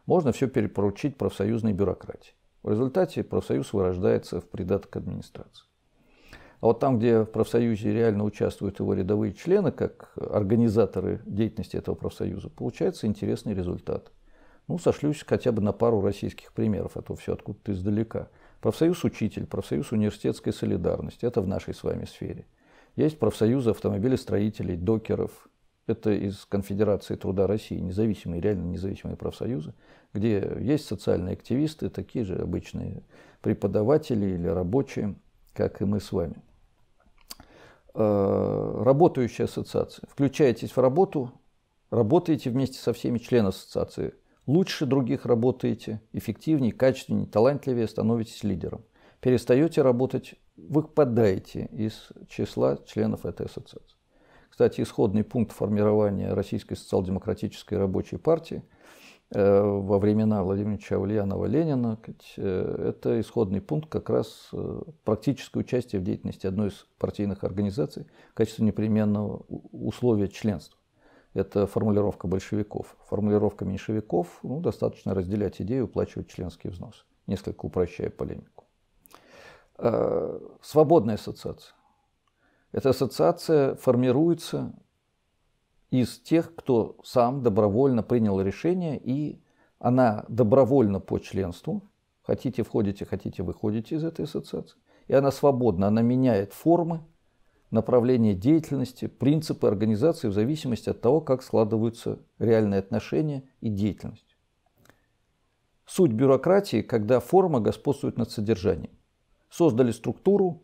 Можно все перепоручить профсоюзной бюрократии. В результате профсоюз вырождается в придаток администрации. А вот там, где в профсоюзе реально участвуют его рядовые члены, как организаторы деятельности этого профсоюза, получается интересный результат. Ну, сошлюсь хотя бы на пару российских примеров, а то все откуда-то издалека. Профсоюз «Учитель», профсоюз «Университетской солидарности» – это в нашей с вами сфере. Есть профсоюзы автомобилестроителей, докеров. Это из Конфедерации труда России, независимые, реально независимые профсоюзы, где есть социальные активисты, такие же обычные преподаватели или рабочие, как и мы с вами. Э, работающая ассоциация. Включаетесь в работу, работаете вместе со всеми членами ассоциации – Лучше других работаете, эффективнее, качественнее, талантливее становитесь лидером. Перестаете работать, выпадаете из числа членов этой ассоциации. Кстати, исходный пункт формирования Российской социал-демократической рабочей партии э, во времена Владимира Ульянова Ленина, э, это исходный пункт как раз э, практическое участие в деятельности одной из партийных организаций в качестве непременного условия членства. Это формулировка большевиков. Формулировка меньшевиков, ну, достаточно разделять идею, и уплачивать членский взнос. Несколько упрощая полемику. Э, свободная ассоциация. Эта ассоциация формируется из тех, кто сам добровольно принял решение, и она добровольно по членству, хотите входите, хотите выходите из этой ассоциации, и она свободна, она меняет формы, направление деятельности, принципы организации в зависимости от того, как складываются реальные отношения и деятельность. Суть бюрократии, когда форма господствует над содержанием. Создали структуру,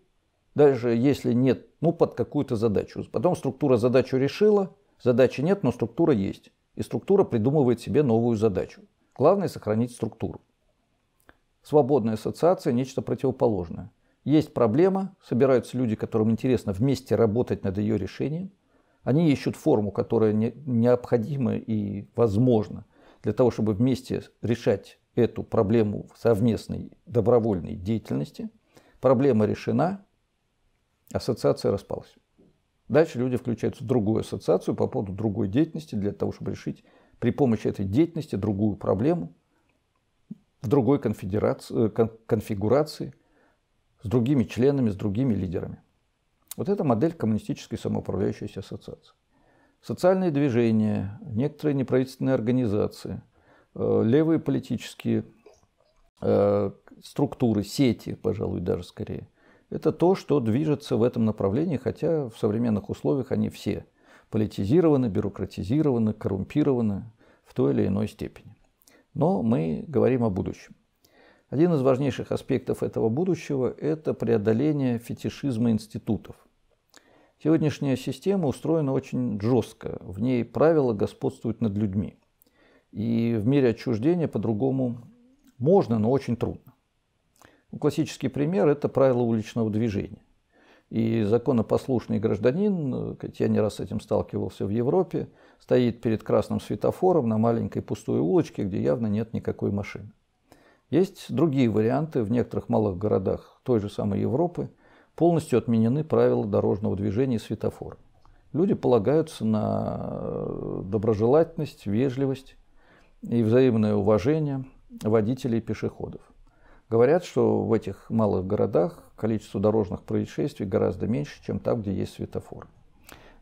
даже если нет, ну под какую-то задачу. Потом структура задачу решила, задачи нет, но структура есть. И структура придумывает себе новую задачу. Главное сохранить структуру. Свободная ассоциация – нечто противоположное – есть проблема, собираются люди, которым интересно вместе работать над ее решением. Они ищут форму, которая необходима и возможна для того, чтобы вместе решать эту проблему совместной добровольной деятельности. Проблема решена, ассоциация распалась. Дальше люди включаются в другую ассоциацию по поводу другой деятельности для того, чтобы решить при помощи этой деятельности другую проблему в другой э, конфигурации с другими членами, с другими лидерами. Вот это модель коммунистической самоуправляющейся ассоциации. Социальные движения, некоторые неправительственные организации, э, левые политические э, структуры, сети, пожалуй, даже скорее. Это то, что движется в этом направлении, хотя в современных условиях они все политизированы, бюрократизированы, коррумпированы в той или иной степени. Но мы говорим о будущем. Один из важнейших аспектов этого будущего – это преодоление фетишизма институтов. Сегодняшняя система устроена очень жестко, в ней правила господствуют над людьми. И в мире отчуждения по-другому можно, но очень трудно. Ну, классический пример – это правила уличного движения. И законопослушный гражданин, я не раз с этим сталкивался в Европе, стоит перед красным светофором на маленькой пустой улочке, где явно нет никакой машины. Есть другие варианты. В некоторых малых городах той же самой Европы полностью отменены правила дорожного движения и светофора. Люди полагаются на э, доброжелательность, вежливость и взаимное уважение водителей и пешеходов. Говорят, что в этих малых городах количество дорожных происшествий гораздо меньше, чем там, где есть светофор.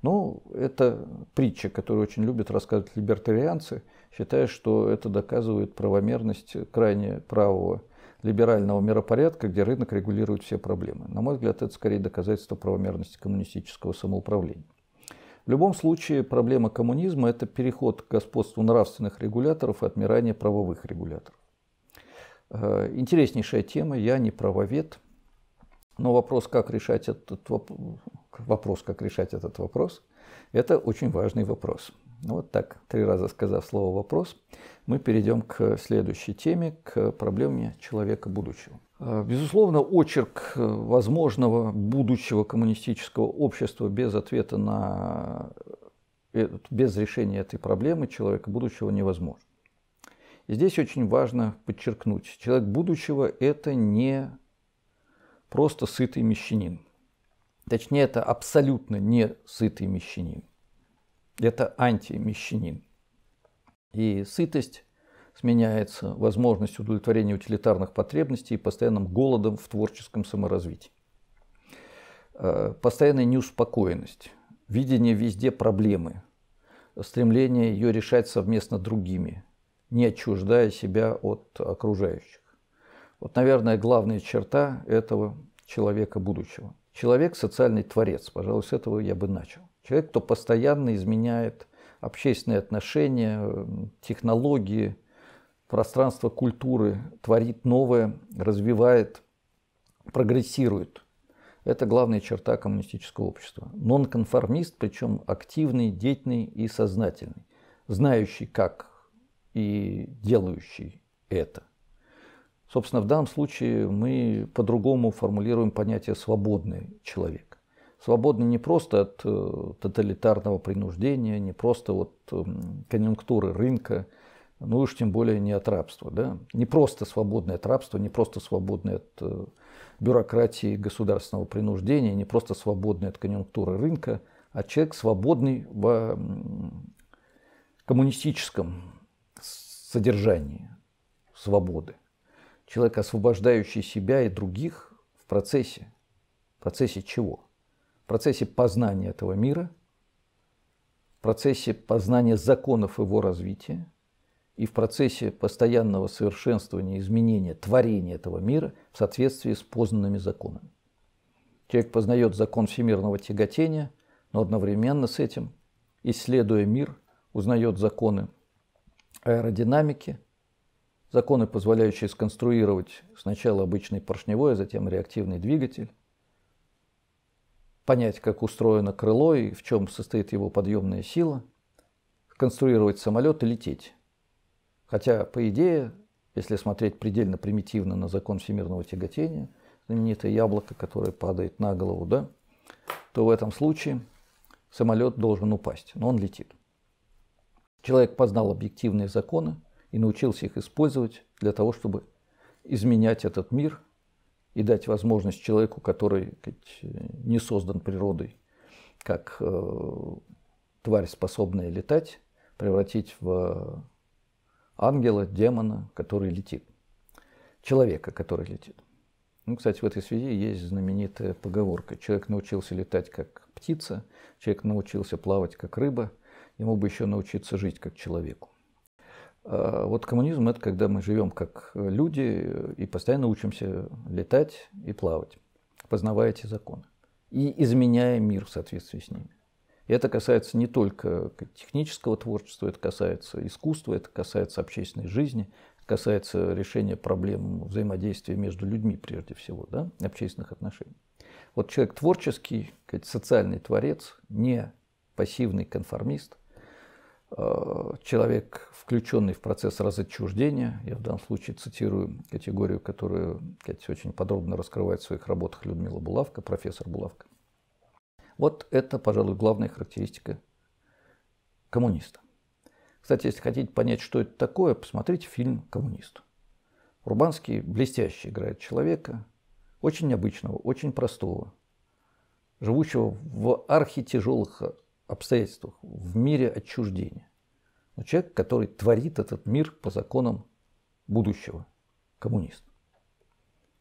Ну, это притча, которую очень любят рассказывать либертарианцы – считая, что это доказывает правомерность крайне правого либерального миропорядка, где рынок регулирует все проблемы. На мой взгляд, это скорее доказательство правомерности коммунистического самоуправления. В любом случае, проблема коммунизма – это переход к господству нравственных регуляторов и отмирание правовых регуляторов. Э, интереснейшая тема, я не правовед, но вопрос, как решать этот вопрос, как решать этот вопрос, это очень важный вопрос. Ну, вот так, три раза сказав слово «вопрос», мы перейдем к следующей теме, к проблеме человека будущего. А, безусловно, очерк э, возможного будущего коммунистического общества без ответа на э, э, без решения этой проблемы человека будущего невозможен. здесь очень важно подчеркнуть, человек будущего – это не просто сытый мещанин. Точнее, это абсолютно не сытый мещанин это антимещанин. И сытость сменяется возможностью удовлетворения утилитарных потребностей и постоянным голодом в творческом саморазвитии. Э, постоянная неуспокоенность, видение везде проблемы, стремление ее решать совместно с другими, не отчуждая себя от окружающих. Вот, наверное, главная черта этого человека будущего. Человек – социальный творец. Пожалуй, с этого я бы начал. Человек, кто постоянно изменяет общественные отношения, технологии, пространство культуры, творит новое, развивает, прогрессирует. Это главная черта коммунистического общества. Нонконформист, причем активный, деятельный и сознательный, знающий как и делающий это. Собственно, в данном случае мы по-другому формулируем понятие «свободный человек» свободны не просто от э, тоталитарного принуждения, не просто от эм, конъюнктуры рынка, ну уж тем более не от рабства. Да? Не просто свободны от рабства, не просто свободны от э, бюрократии государственного принуждения, не просто свободны от конъюнктуры рынка, а человек свободный в коммунистическом содержании свободы. Человек, освобождающий себя и других в процессе. В процессе чего? процессе познания этого мира, в процессе познания законов его развития и в процессе постоянного совершенствования, изменения, творения этого мира в соответствии с познанными законами. Человек познает закон всемирного тяготения, но одновременно с этим, исследуя мир, узнает законы аэродинамики, законы, позволяющие сконструировать сначала обычный поршневой, а затем реактивный двигатель, понять, как устроено крыло и в чем состоит его подъемная сила, конструировать самолет и лететь. Хотя, по идее, если смотреть предельно примитивно на закон всемирного тяготения, знаменитое яблоко, которое падает на голову, да, то в этом случае самолет должен упасть, но он летит. Человек познал объективные законы и научился их использовать для того, чтобы изменять этот мир и дать возможность человеку, который не создан природой, как э, тварь, способная летать, превратить в ангела, демона, который летит. Человека, который летит. Ну, кстати, в этой связи есть знаменитая поговорка. Человек научился летать как птица, человек научился плавать как рыба, ему бы еще научиться жить как человеку. Э, вот коммунизм – это когда мы живем как люди и постоянно учимся летать и плавать, познавая эти законы и изменяя мир в соответствии с ними. И это касается не только технического творчества, это касается искусства, это касается общественной жизни, касается решения проблем взаимодействия между людьми прежде всего, да, общественных отношений. Вот человек творческий, социальный творец, не пассивный конформист – Э, человек, включенный в процесс разотчуждения, я в данном случае цитирую категорию, которую Катя очень подробно раскрывает в своих работах Людмила Булавка, профессор Булавка. Вот это, пожалуй, главная характеристика коммуниста. Кстати, если хотите понять, что это такое, посмотрите фильм «Коммунист». Рубанский блестяще играет человека, очень необычного, очень простого, живущего в архитяжелых обстоятельствах, в мире отчуждения. Но человек, который творит этот мир по законам будущего, коммунист.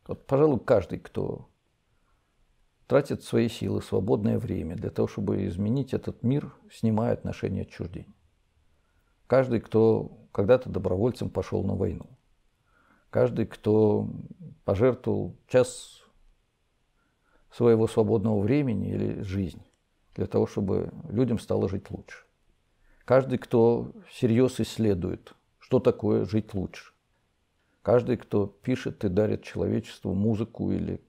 Вот, пожалуй, каждый, кто тратит свои силы, свободное время для того, чтобы изменить этот мир, снимая отношения отчуждения. Каждый, кто когда-то добровольцем пошел на войну. Каждый, кто пожертвовал час своего свободного времени или жизнь для того, чтобы людям стало жить лучше. Каждый, кто всерьез исследует, что такое жить лучше. Каждый, кто пишет и дарит человечеству музыку или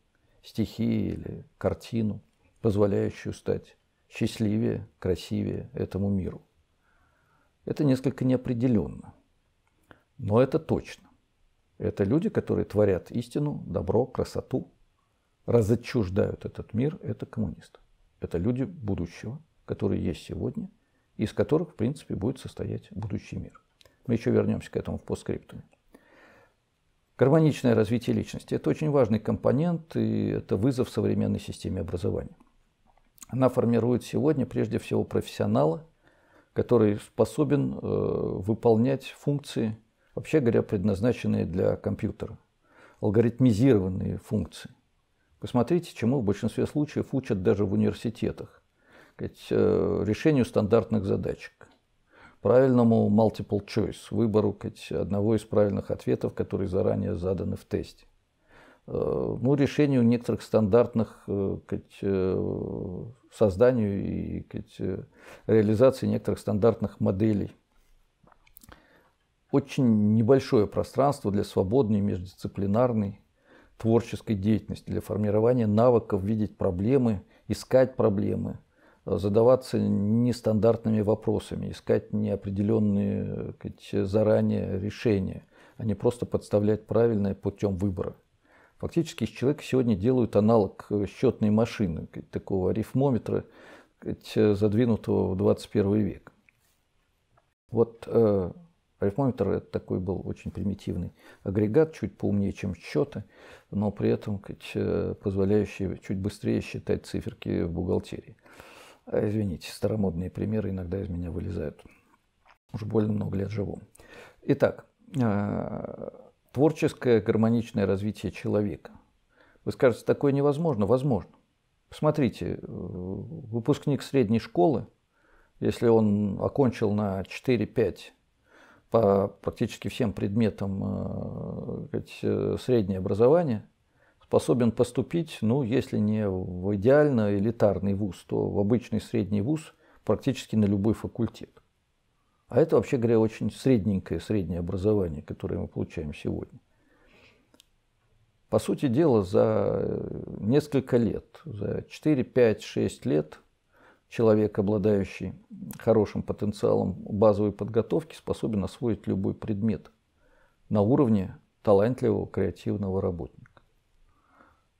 стихи или картину, позволяющую стать счастливее, красивее этому миру. Это несколько неопределенно, но это точно. Это люди, которые творят истину, добро, красоту, разотчуждают этот мир, это коммунисты. Это люди будущего, которые есть сегодня, из которых, в принципе, будет состоять будущий мир. Мы еще вернемся к этому в постскриптуме. Гармоничное развитие личности – это очень важный компонент, и это вызов современной системе образования. Она формирует сегодня прежде всего профессионала, который способен э, выполнять функции, вообще говоря, предназначенные для компьютера, алгоритмизированные функции. Посмотрите, чему в большинстве случаев учат даже в университетах. Э, решению стандартных задачек. Правильному multiple choice, выбору одного из правильных ответов, которые заранее заданы в тесте. Э, ну, решению некоторых стандартных э, созданию и реализации некоторых стандартных моделей очень небольшое пространство для свободной междисциплинарной творческой деятельности, для формирования навыков видеть проблемы, искать проблемы, э, задаваться нестандартными вопросами, искать неопределенные сказать, э, заранее решения, а не просто подставлять правильное путем выбора. Фактически из человека сегодня делают аналог э, счетной машины, сказать, такого арифмометра, сказать, задвинутого в 21 век. Вот Арифмометр это такой был очень примитивный агрегат, чуть поумнее, чем счеты, но при этом э, позволяющий чуть быстрее считать циферки в бухгалтерии. А, извините, старомодные примеры иногда из меня вылезают. Уже больно много лет живу. Итак, э, творческое гармоничное развитие человека. Вы скажете, такое невозможно? Возможно. Посмотрите, э, выпускник средней школы, если он окончил на 4-5 по практически всем предметам э, э, среднее образование, способен поступить, ну, если не в идеально элитарный вуз, то в обычный средний вуз практически на любой факультет. А это, вообще говоря, очень средненькое среднее образование, которое мы получаем сегодня. По сути дела, за э, несколько лет, за 4, 5, 6 лет человек, обладающий хорошим потенциалом базовой подготовки, способен освоить любой предмет на уровне талантливого, креативного работника.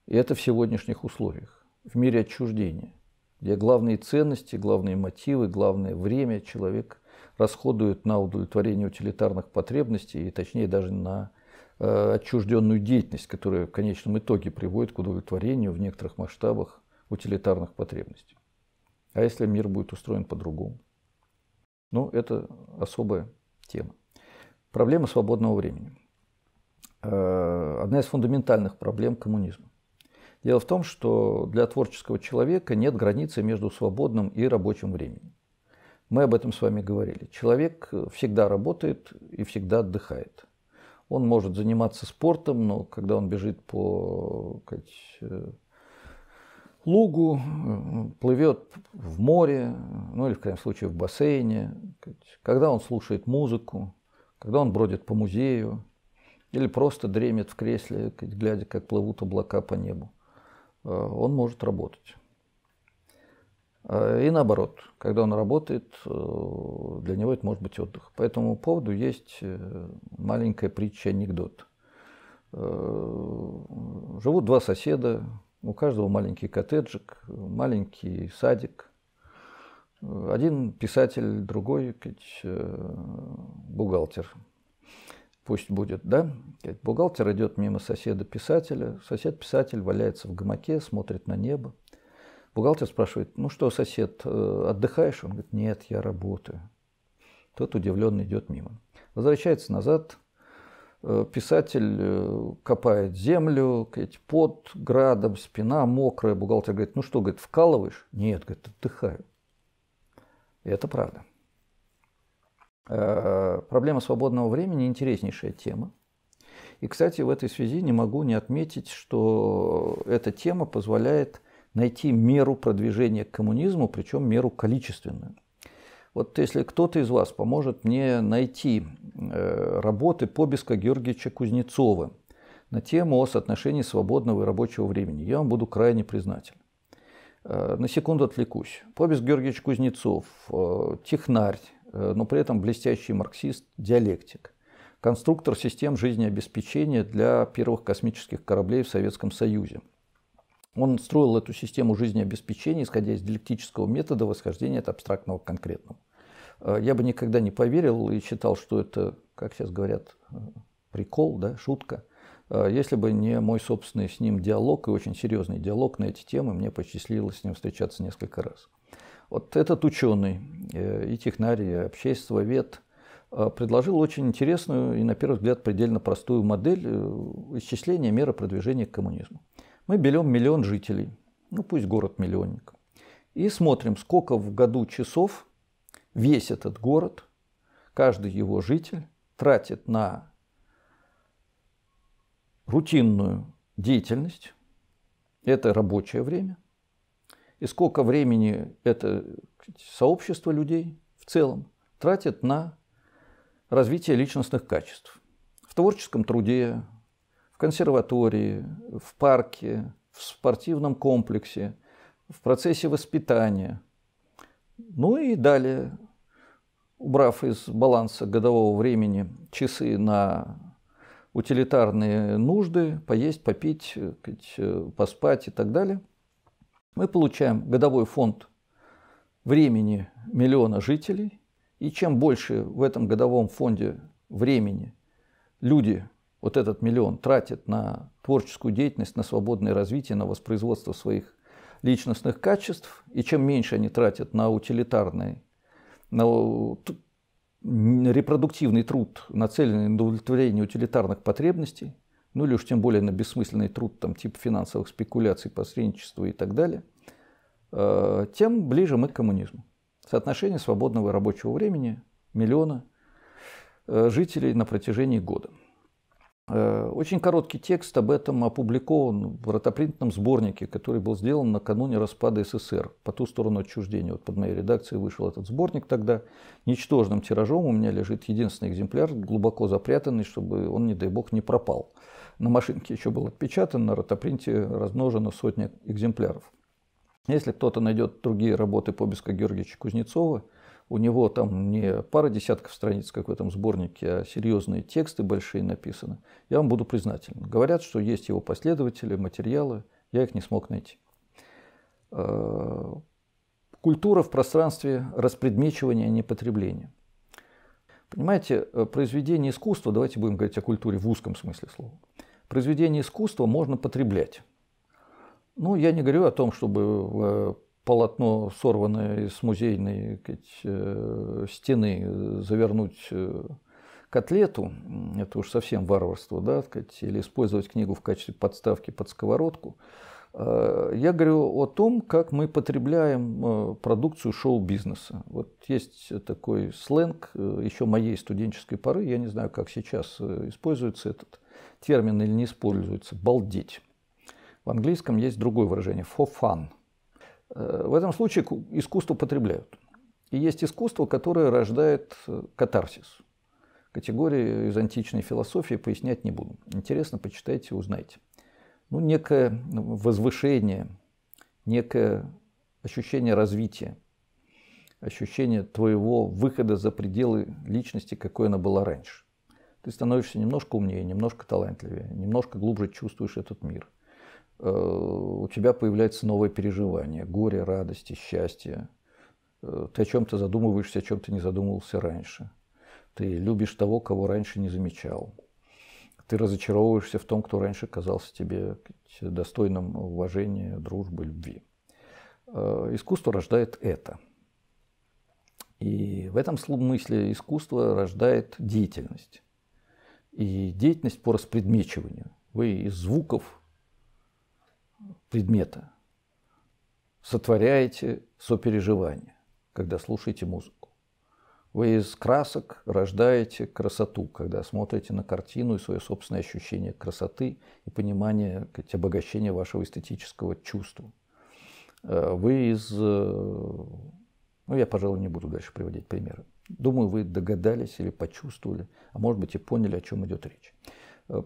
И это в сегодняшних условиях, в мире отчуждения, где главные ценности, главные мотивы, главное время человек расходует на удовлетворение утилитарных потребностей и, точнее, даже на э, отчужденную деятельность, которая в конечном итоге приводит к удовлетворению в некоторых масштабах утилитарных потребностей. А если мир будет устроен по-другому? Ну, это особая тема. Проблема свободного времени. Э, одна из фундаментальных проблем коммунизма. Дело в том, что для творческого человека нет границы между свободным и рабочим временем. Мы об этом с вами говорили. Человек всегда работает и всегда отдыхает. Он может заниматься спортом, но когда он бежит по как лугу, э, плывет в море, ну или в крайнем случае в бассейне, когда он слушает музыку, когда он бродит по музею, или просто дремет в кресле, глядя, как плывут облака по небу, э, он может работать. Э, и наоборот, когда он работает, для него это может быть отдых. По этому поводу есть маленькая притча-анекдот. Живут два соседа, у каждого маленький коттеджик, маленький садик. Один писатель, другой э, бухгалтер. Пусть будет, да? Бухгалтер идет мимо соседа писателя. Сосед-писатель валяется в гамаке, смотрит на небо. Бухгалтер спрашивает, ну что, сосед, э, отдыхаешь? Он говорит, нет, я работаю. Тот удивленно идет мимо. Возвращается назад, Э, писатель э, копает землю, говорит, под градом, спина мокрая, бухгалтер говорит, ну что, говорит, вкалываешь? Нет, говорит, отдыхаю. И это правда. Э, проблема свободного времени – интереснейшая тема. И, кстати, в этой связи не могу не отметить, что эта тема позволяет найти меру продвижения к коммунизму, причем меру количественную – вот если кто-то из вас поможет мне найти э, работы Побеска Георгиевича Кузнецова на тему о соотношении свободного и рабочего времени, я вам буду крайне признателен. Э, на секунду отвлекусь. Побеск Георгиевич Кузнецов, э, технарь, но при этом блестящий марксист, диалектик, конструктор систем жизнеобеспечения для первых космических кораблей в Советском Союзе. Он строил эту систему жизнеобеспечения, исходя из диалектического метода восхождения от абстрактного к конкретному. Э, я бы никогда не поверил и считал, что это, как сейчас говорят, э, прикол, да, шутка. Э, если бы не мой собственный с ним диалог и очень серьезный диалог на эти темы, мне посчастливилось с ним встречаться несколько раз. Вот этот ученый и технарь, и обществовед предложил очень интересную и, на первый взгляд, предельно простую модель исчисления меры продвижения к коммунизму. Мы берем миллион жителей, ну пусть город миллионник, и смотрим, сколько в году часов весь этот город, каждый его житель тратит на рутинную деятельность, это рабочее время, и сколько времени это сообщество людей в целом тратит на развитие личностных качеств. В творческом труде, в консерватории, в парке, в спортивном комплексе, в процессе воспитания. Ну и далее убрав из баланса годового времени часы на утилитарные нужды, поесть, попить, э, э, поспать и так далее, мы получаем годовой фонд времени миллиона жителей, и чем больше в этом годовом фонде времени люди, вот этот миллион, тратят на творческую деятельность, на свободное развитие, на воспроизводство своих личностных качеств, и чем меньше они тратят на утилитарные репродуктивный труд, нацеленный на удовлетворение утилитарных потребностей, ну или уж тем более на бессмысленный труд там, типа финансовых спекуляций, посредничества и так далее, э, тем ближе мы к коммунизму. Соотношение свободного рабочего времени – миллиона э, жителей на протяжении года. Э, очень короткий текст об этом опубликован в ротопринтном сборнике, который был сделан накануне распада СССР по ту сторону отчуждения. Вот под моей редакцией вышел этот сборник тогда. Ничтожным тиражом у меня лежит единственный экземпляр, глубоко запрятанный, чтобы он, не дай бог, не пропал. На машинке еще был отпечатан, на ротопринте размножено сотни экземпляров. Если кто-то найдет другие работы Побеска Георгиевича Кузнецова – у него там не пара десятков страниц, как в этом сборнике, а серьезные тексты большие написаны, я вам буду признателен. Говорят, что есть его последователи, материалы, я их не смог найти. Э, культура в пространстве распредмечивания, а не потребления. Понимаете, э, произведение искусства, давайте будем говорить о культуре в узком смысле слова, произведение искусства можно потреблять. Ну, я не говорю о том, чтобы э, полотно, сорванное из музейной сказать, э, стены, завернуть э, котлету, это уж совсем варварство, да, сказать, или использовать книгу в качестве подставки под сковородку. А, я говорю о том, как мы потребляем э, продукцию шоу-бизнеса. Вот есть такой сленг еще моей студенческой поры, я не знаю, как сейчас используется этот термин или не используется, балдеть. В английском есть другое выражение – for fun – Э, в этом случае искусство потребляют. И есть искусство, которое рождает э, катарсис. Категории из античной философии пояснять не буду. Интересно, почитайте, узнайте. Ну, некое возвышение, некое ощущение развития, ощущение твоего выхода за пределы личности, какой она была раньше. Ты становишься немножко умнее, немножко талантливее, немножко глубже чувствуешь этот мир – Э, у тебя появляется новое переживание, горе, радости, счастье. Э, ты о чем-то задумываешься, о чем ты не задумывался раньше. Ты любишь того, кого раньше не замечал. Ты разочаровываешься в том, кто раньше казался тебе достойным уважения, дружбы, любви. Э, искусство рождает это. И в этом смысле искусство рождает деятельность. И деятельность по распредмечиванию. Вы из звуков, предмета сотворяете сопереживание, когда слушаете музыку. Вы из красок рождаете красоту, когда смотрите на картину и свое собственное ощущение красоты и понимание сказать, обогащения вашего эстетического чувства. Э, вы из... Э, ну, я, пожалуй, не буду дальше приводить примеры. Думаю, вы догадались или почувствовали, а может быть и поняли, о чем идет речь.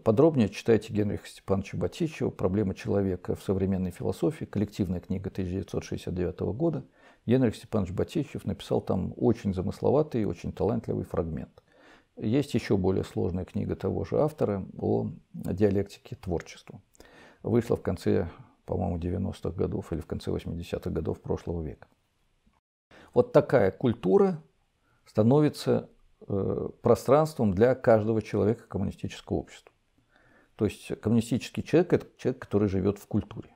Подробнее читайте Генриха Степановича Батищева «Проблема человека в современной философии», коллективная книга 1969 года. Генрих Степанович Батищев написал там очень замысловатый и очень талантливый фрагмент. Есть еще более сложная книга того же автора о диалектике творчества. Вышла в конце, по-моему, 90-х годов или в конце 80-х годов прошлого века. Вот такая культура становится э, пространством для каждого человека коммунистического общества. То есть коммунистический человек – это человек, который живет в культуре.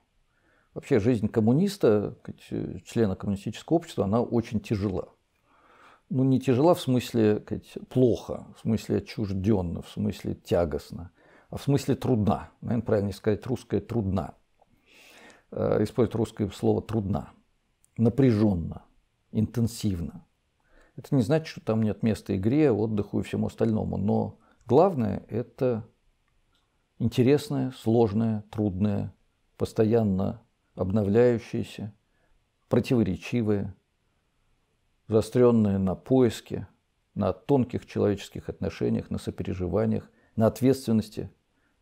Вообще жизнь коммуниста, э, члена коммунистического общества, она очень тяжела. Ну, не тяжела в смысле плохо, в смысле отчужденно, в смысле тягостно, а в смысле трудна. Наверное, правильнее сказать русское «трудна». Э, использовать русское слово «трудна». Напряженно, интенсивно. Это не значит, что там нет места игре, отдыху и всему остальному, но главное – это интересная, сложная, трудная, постоянно обновляющаяся, противоречивая, заостренная на поиске, на тонких человеческих отношениях, на сопереживаниях, на ответственности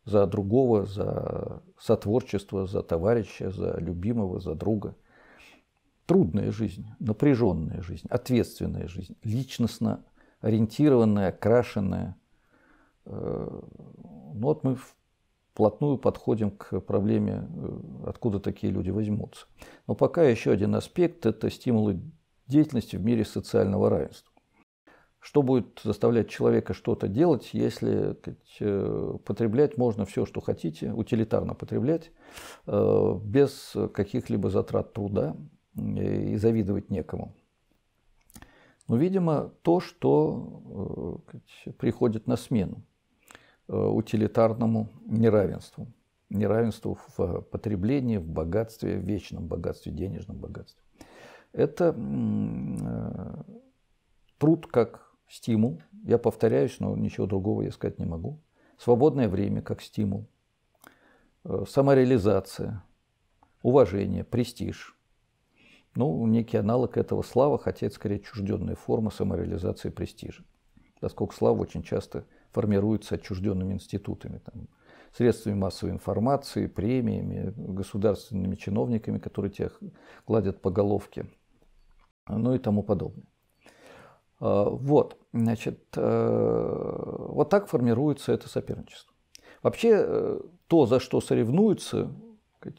за другого, за сотворчество, за товарища, за любимого, за друга. Трудная жизнь, напряженная жизнь, ответственная жизнь, личностно ориентированная, окрашенная. Э, ну вот мы вплотную подходим к проблеме, э, откуда такие люди возьмутся. Но пока еще один аспект – это стимулы деятельности в мире социального равенства. Что будет заставлять человека что-то делать, если сказать, э, потреблять можно все, что хотите, утилитарно потреблять, э, без каких-либо затрат труда и завидовать некому. Ну, видимо, то, что сказать, приходит на смену. Э, утилитарному неравенству. Неравенству в э, потреблении, в богатстве, в вечном богатстве, денежном богатстве. Это э, труд как стимул. Я повторяюсь, но ничего другого я сказать не могу. Свободное время как стимул. Самореализация, уважение, престиж – ну, некий аналог этого слава, хотя это скорее чужденная форма самореализации престижа. Поскольку слава очень часто формируется отчужденными институтами, там, средствами массовой информации, премиями, государственными чиновниками, которые тех гладят по головке, ну и тому подобное. А, вот, значит, э, вот так формируется это соперничество. Вообще, э, то, за что соревнуются,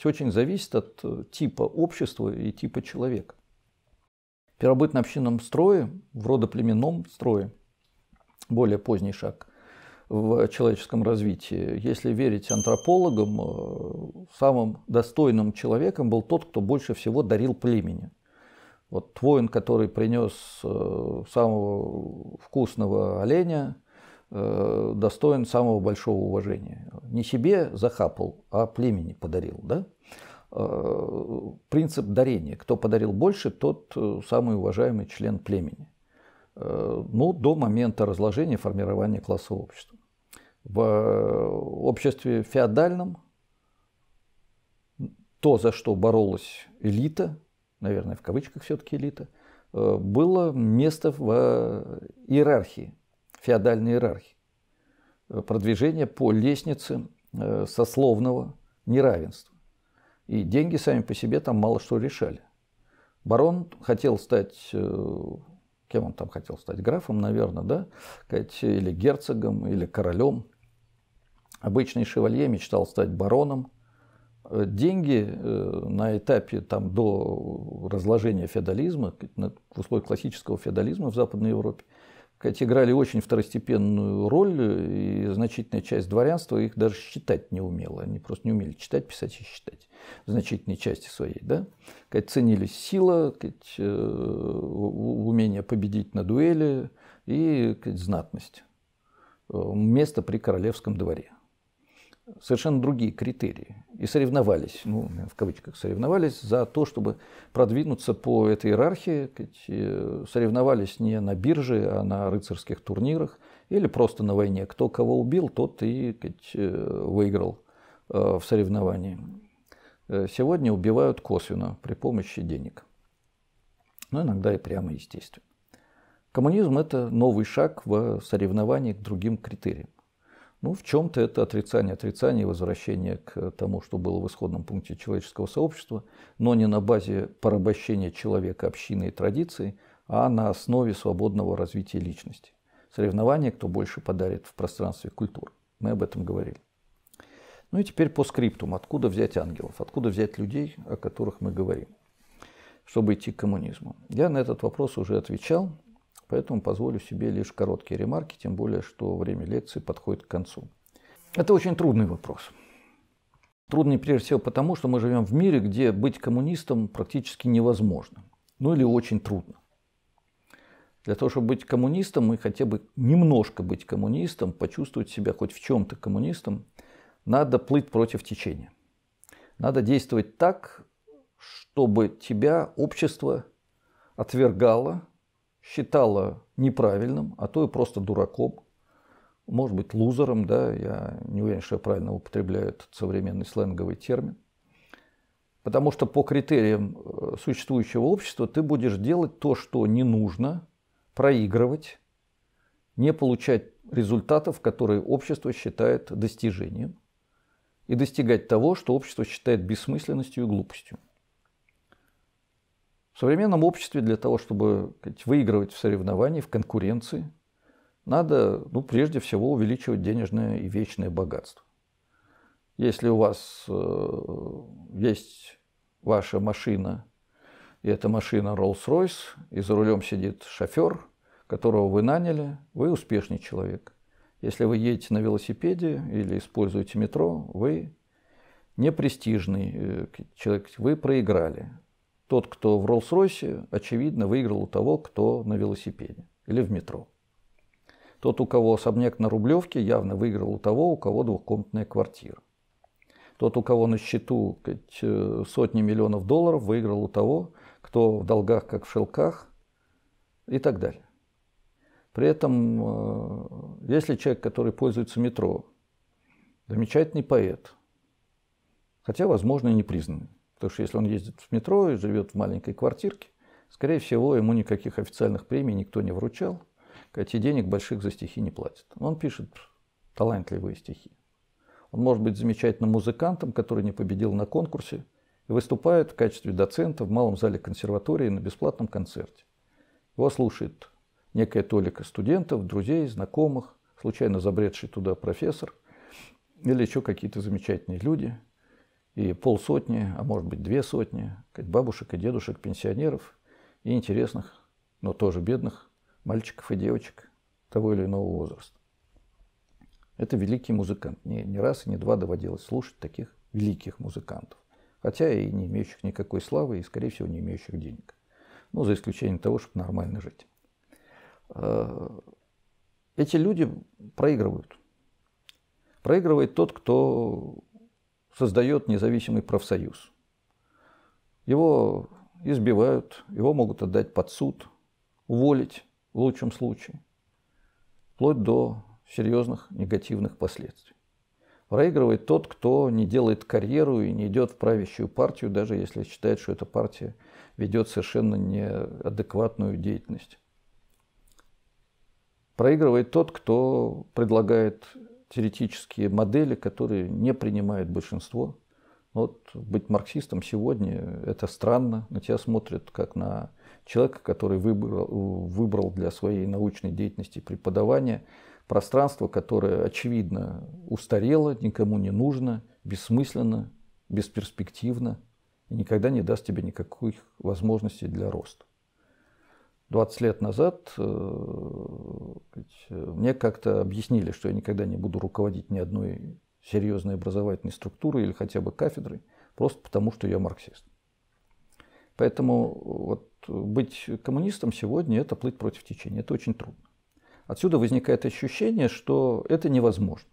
очень зависит от э, типа общества и типа человека. В первобытно-общинном строе, в родоплеменном строе, более поздний шаг – в человеческом развитии. Если верить антропологам, э, самым достойным человеком был тот, кто больше всего дарил племени. Вот воин, который принес э, самого вкусного оленя, э, достоин самого большого уважения. Не себе захапал, а племени подарил. Да? Принцип дарения. Кто подарил больше, тот самый уважаемый член племени ну, до момента разложения формирования класса общества в э, обществе феодальном то, за что боролась элита, наверное, в кавычках все-таки элита, э, было место в э, иерархии, феодальной иерархии. Продвижение по лестнице сословного неравенства. И деньги сами по себе там мало что решали. Барон хотел стать, кем он там хотел стать, графом, наверное, да, или герцогом, или королем – Обычный шевалье мечтал стать бароном. Э, деньги э, на этапе там, до разложения феодализма, в условиях классического феодализма в Западной Европе, сказать, играли очень второстепенную роль, э, и значительная часть дворянства их даже считать не умела. Они просто не умели читать, писать и считать в значительной части своей. Да? Сказать, ценились сила, сказать, умение победить на дуэли и сказать, знатность. Место при королевском дворе совершенно другие критерии. И соревновались, ну, в кавычках, соревновались за то, чтобы продвинуться по этой иерархии. Э, соревновались не на бирже, а на рыцарских турнирах или просто на войне. Кто кого убил, тот и э, выиграл э, в соревновании. Сегодня убивают косвенно при помощи денег. ну иногда и прямо, естественно. Коммунизм – это новый шаг в соревновании к другим критериям. Ну, в чем-то это отрицание, отрицание и возвращение к тому, что было в исходном пункте человеческого сообщества, но не на базе порабощения человека, общины и традиций, а на основе свободного развития личности. Соревнование, кто больше подарит в пространстве культур. Мы об этом говорили. Ну и теперь по скриптум. Откуда взять ангелов? Откуда взять людей, о которых мы говорим, чтобы идти к коммунизму? Я на этот вопрос уже отвечал. Поэтому позволю себе лишь короткие ремарки, тем более, что время лекции подходит к концу. Это очень трудный вопрос. Трудный прежде всего потому, что мы живем в мире, где быть коммунистом практически невозможно. Ну или очень трудно. Для того, чтобы быть коммунистом и хотя бы немножко быть коммунистом, почувствовать себя хоть в чем-то коммунистом, надо плыть против течения. Надо действовать так, чтобы тебя общество отвергало, считала неправильным, а то и просто дураком, может быть, лузером, да, я не уверен, что я правильно употребляю этот современный сленговый термин. Потому что по критериям э, существующего общества ты будешь делать то, что не нужно, проигрывать, не получать результатов, которые общество считает достижением, и достигать того, что общество считает бессмысленностью и глупостью. В современном обществе для того, чтобы сказать, выигрывать в соревновании, в конкуренции, надо ну, прежде всего увеличивать денежное и вечное богатство. Если у вас э, есть ваша машина, и эта машина Rolls-Royce, и за рулем сидит шофер, которого вы наняли, вы успешный человек. Если вы едете на велосипеде или используете метро, вы непрестижный э, человек, вы проиграли. Тот, кто в Роллс-Ройсе, очевидно, выиграл у того, кто на велосипеде или в метро. Тот, у кого особняк на Рублевке, явно выиграл у того, у кого двухкомнатная квартира. Тот, у кого на счету э, сотни миллионов долларов, выиграл у того, кто в долгах, как в шелках и так далее. При этом, э, если человек, который пользуется метро, замечательный поэт, хотя, возможно, и не признанный, Потому что если он ездит в метро и живет в маленькой квартирке, скорее всего, ему никаких официальных премий никто не вручал. Эти денег больших за стихи не платят. Он пишет талантливые стихи. Он может быть замечательным музыкантом, который не победил на конкурсе, и выступает в качестве доцента в малом зале консерватории на бесплатном концерте. Его слушает некая толика студентов, друзей, знакомых, случайно забредший туда профессор или еще какие-то замечательные люди – и полсотни, а может быть две сотни бабушек и дедушек, пенсионеров и интересных, но тоже бедных мальчиков и девочек того или иного возраста. Это великий музыкант. Не, не раз и не два доводилось слушать таких великих музыкантов, хотя и не имеющих никакой славы и, скорее всего, не имеющих денег. Ну, за исключением того, чтобы нормально жить. А, эти люди проигрывают. Проигрывает тот, кто создает независимый профсоюз. Его избивают, его могут отдать под суд, уволить в лучшем случае, вплоть до серьезных негативных последствий. Проигрывает тот, кто не делает карьеру и не идет в правящую партию, даже если считает, что эта партия ведет совершенно неадекватную деятельность. Проигрывает тот, кто предлагает теоретические модели, которые не принимает большинство. Вот быть марксистом сегодня – это странно. На тебя смотрят как на человека, который выбрал, выбрал для своей научной деятельности преподавание пространство, которое, очевидно, устарело, никому не нужно, бессмысленно, бесперспективно и никогда не даст тебе никаких возможностей для роста. 20 лет назад э, э, мне как-то объяснили, что я никогда не буду руководить ни одной серьезной образовательной структурой или хотя бы кафедрой, просто потому что я марксист. Поэтому э, вот быть коммунистом сегодня – это плыть против течения. Это очень трудно. Отсюда возникает ощущение, что это невозможно.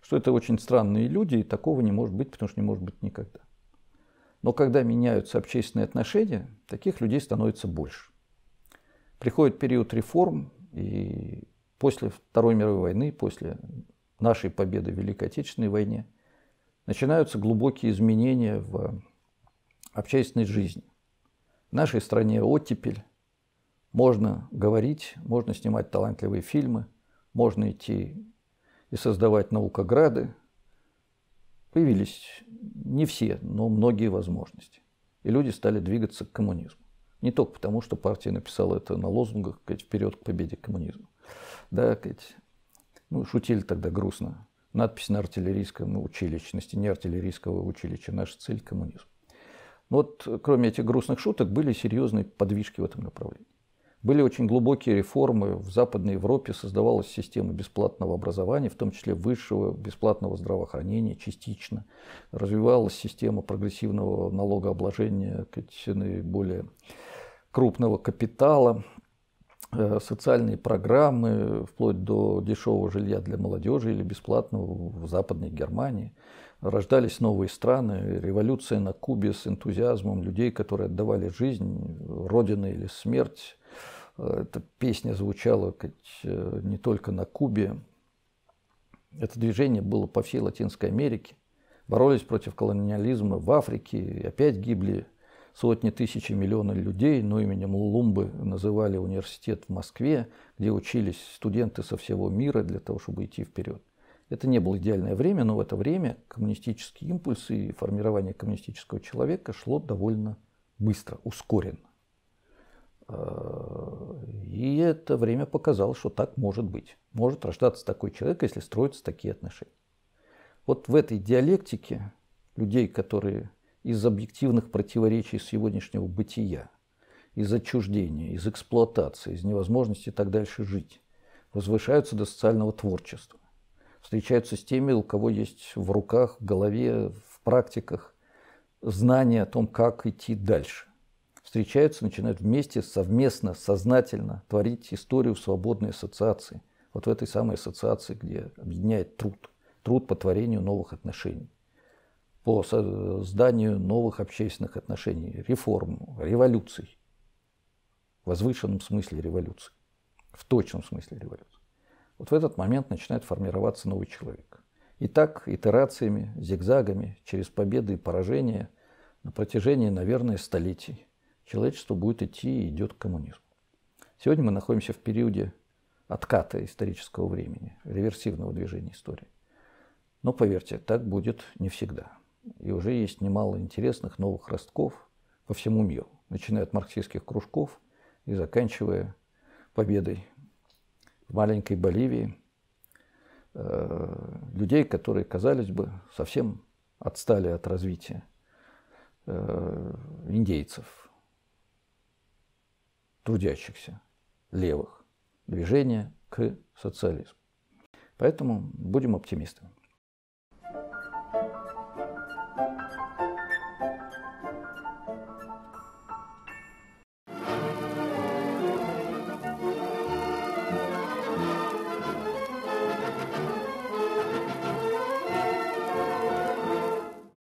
Что это очень странные люди, и такого не может быть, потому что не может быть никогда. Но когда меняются общественные отношения, таких людей становится больше. Приходит период реформ, и после Второй мировой войны, после нашей победы в Великой Отечественной войне, начинаются глубокие изменения в общественной жизни. В нашей стране оттепель, можно говорить, можно снимать талантливые фильмы, можно идти и создавать наукограды. Появились не все, но многие возможности. И люди стали двигаться к коммунизму. Не только потому, что партия написала это на лозунгах «Вперед к победе коммунизма». Да, ну, шутили тогда грустно. Надпись на артиллерийском училище, училищности, не артиллерийского училища. Наша цель – коммунизм. Но вот кроме этих грустных шуток были серьезные подвижки в этом направлении. Были очень глубокие реформы. В Западной Европе создавалась система бесплатного образования, в том числе высшего бесплатного здравоохранения частично. Развивалась система прогрессивного налогообложения, наиболее более крупного капитала, э, социальные программы, вплоть до дешевого жилья для молодежи или бесплатного в Западной Германии. Рождались новые страны, революция на Кубе с энтузиазмом людей, которые отдавали жизнь, родина или смерть. Э, эта песня звучала как, э, не только на Кубе. Это движение было по всей Латинской Америке. Боролись против колониализма в Африке, и опять гибли сотни тысяч и миллионы людей, но ну, именем Лумбы называли университет в Москве, где учились студенты со всего мира для того, чтобы идти вперед. Это не было идеальное время, но в это время коммунистический импульс и формирование коммунистического человека шло довольно быстро, ускоренно. Э, и это время показало, что так может быть. Может рождаться такой человек, если строятся такие отношения. Вот в этой диалектике людей, которые из объективных противоречий сегодняшнего бытия, из отчуждения, из эксплуатации, из невозможности так дальше жить, возвышаются до социального творчества, встречаются с теми, у кого есть в руках, в голове, в практиках знания о том, как идти дальше. Встречаются, начинают вместе, совместно, сознательно творить историю в свободной ассоциации. Вот в этой самой ассоциации, где объединяет труд. Труд по творению новых отношений по созданию новых общественных отношений, реформ, революций. В возвышенном смысле революции. В точном смысле революции. Вот в этот момент начинает формироваться новый человек. И так итерациями, зигзагами, через победы и поражения на протяжении, наверное, столетий человечество будет идти и идет к коммунизму. Сегодня мы находимся в периоде отката исторического времени, реверсивного движения истории. Но поверьте, так будет не всегда и уже есть немало интересных новых ростков по всему миру, начиная от марксистских кружков и заканчивая победой в маленькой Боливии э, людей, которые, казались бы, совсем отстали от развития э, индейцев, трудящихся, левых, движения к социализму. Поэтому будем оптимистами.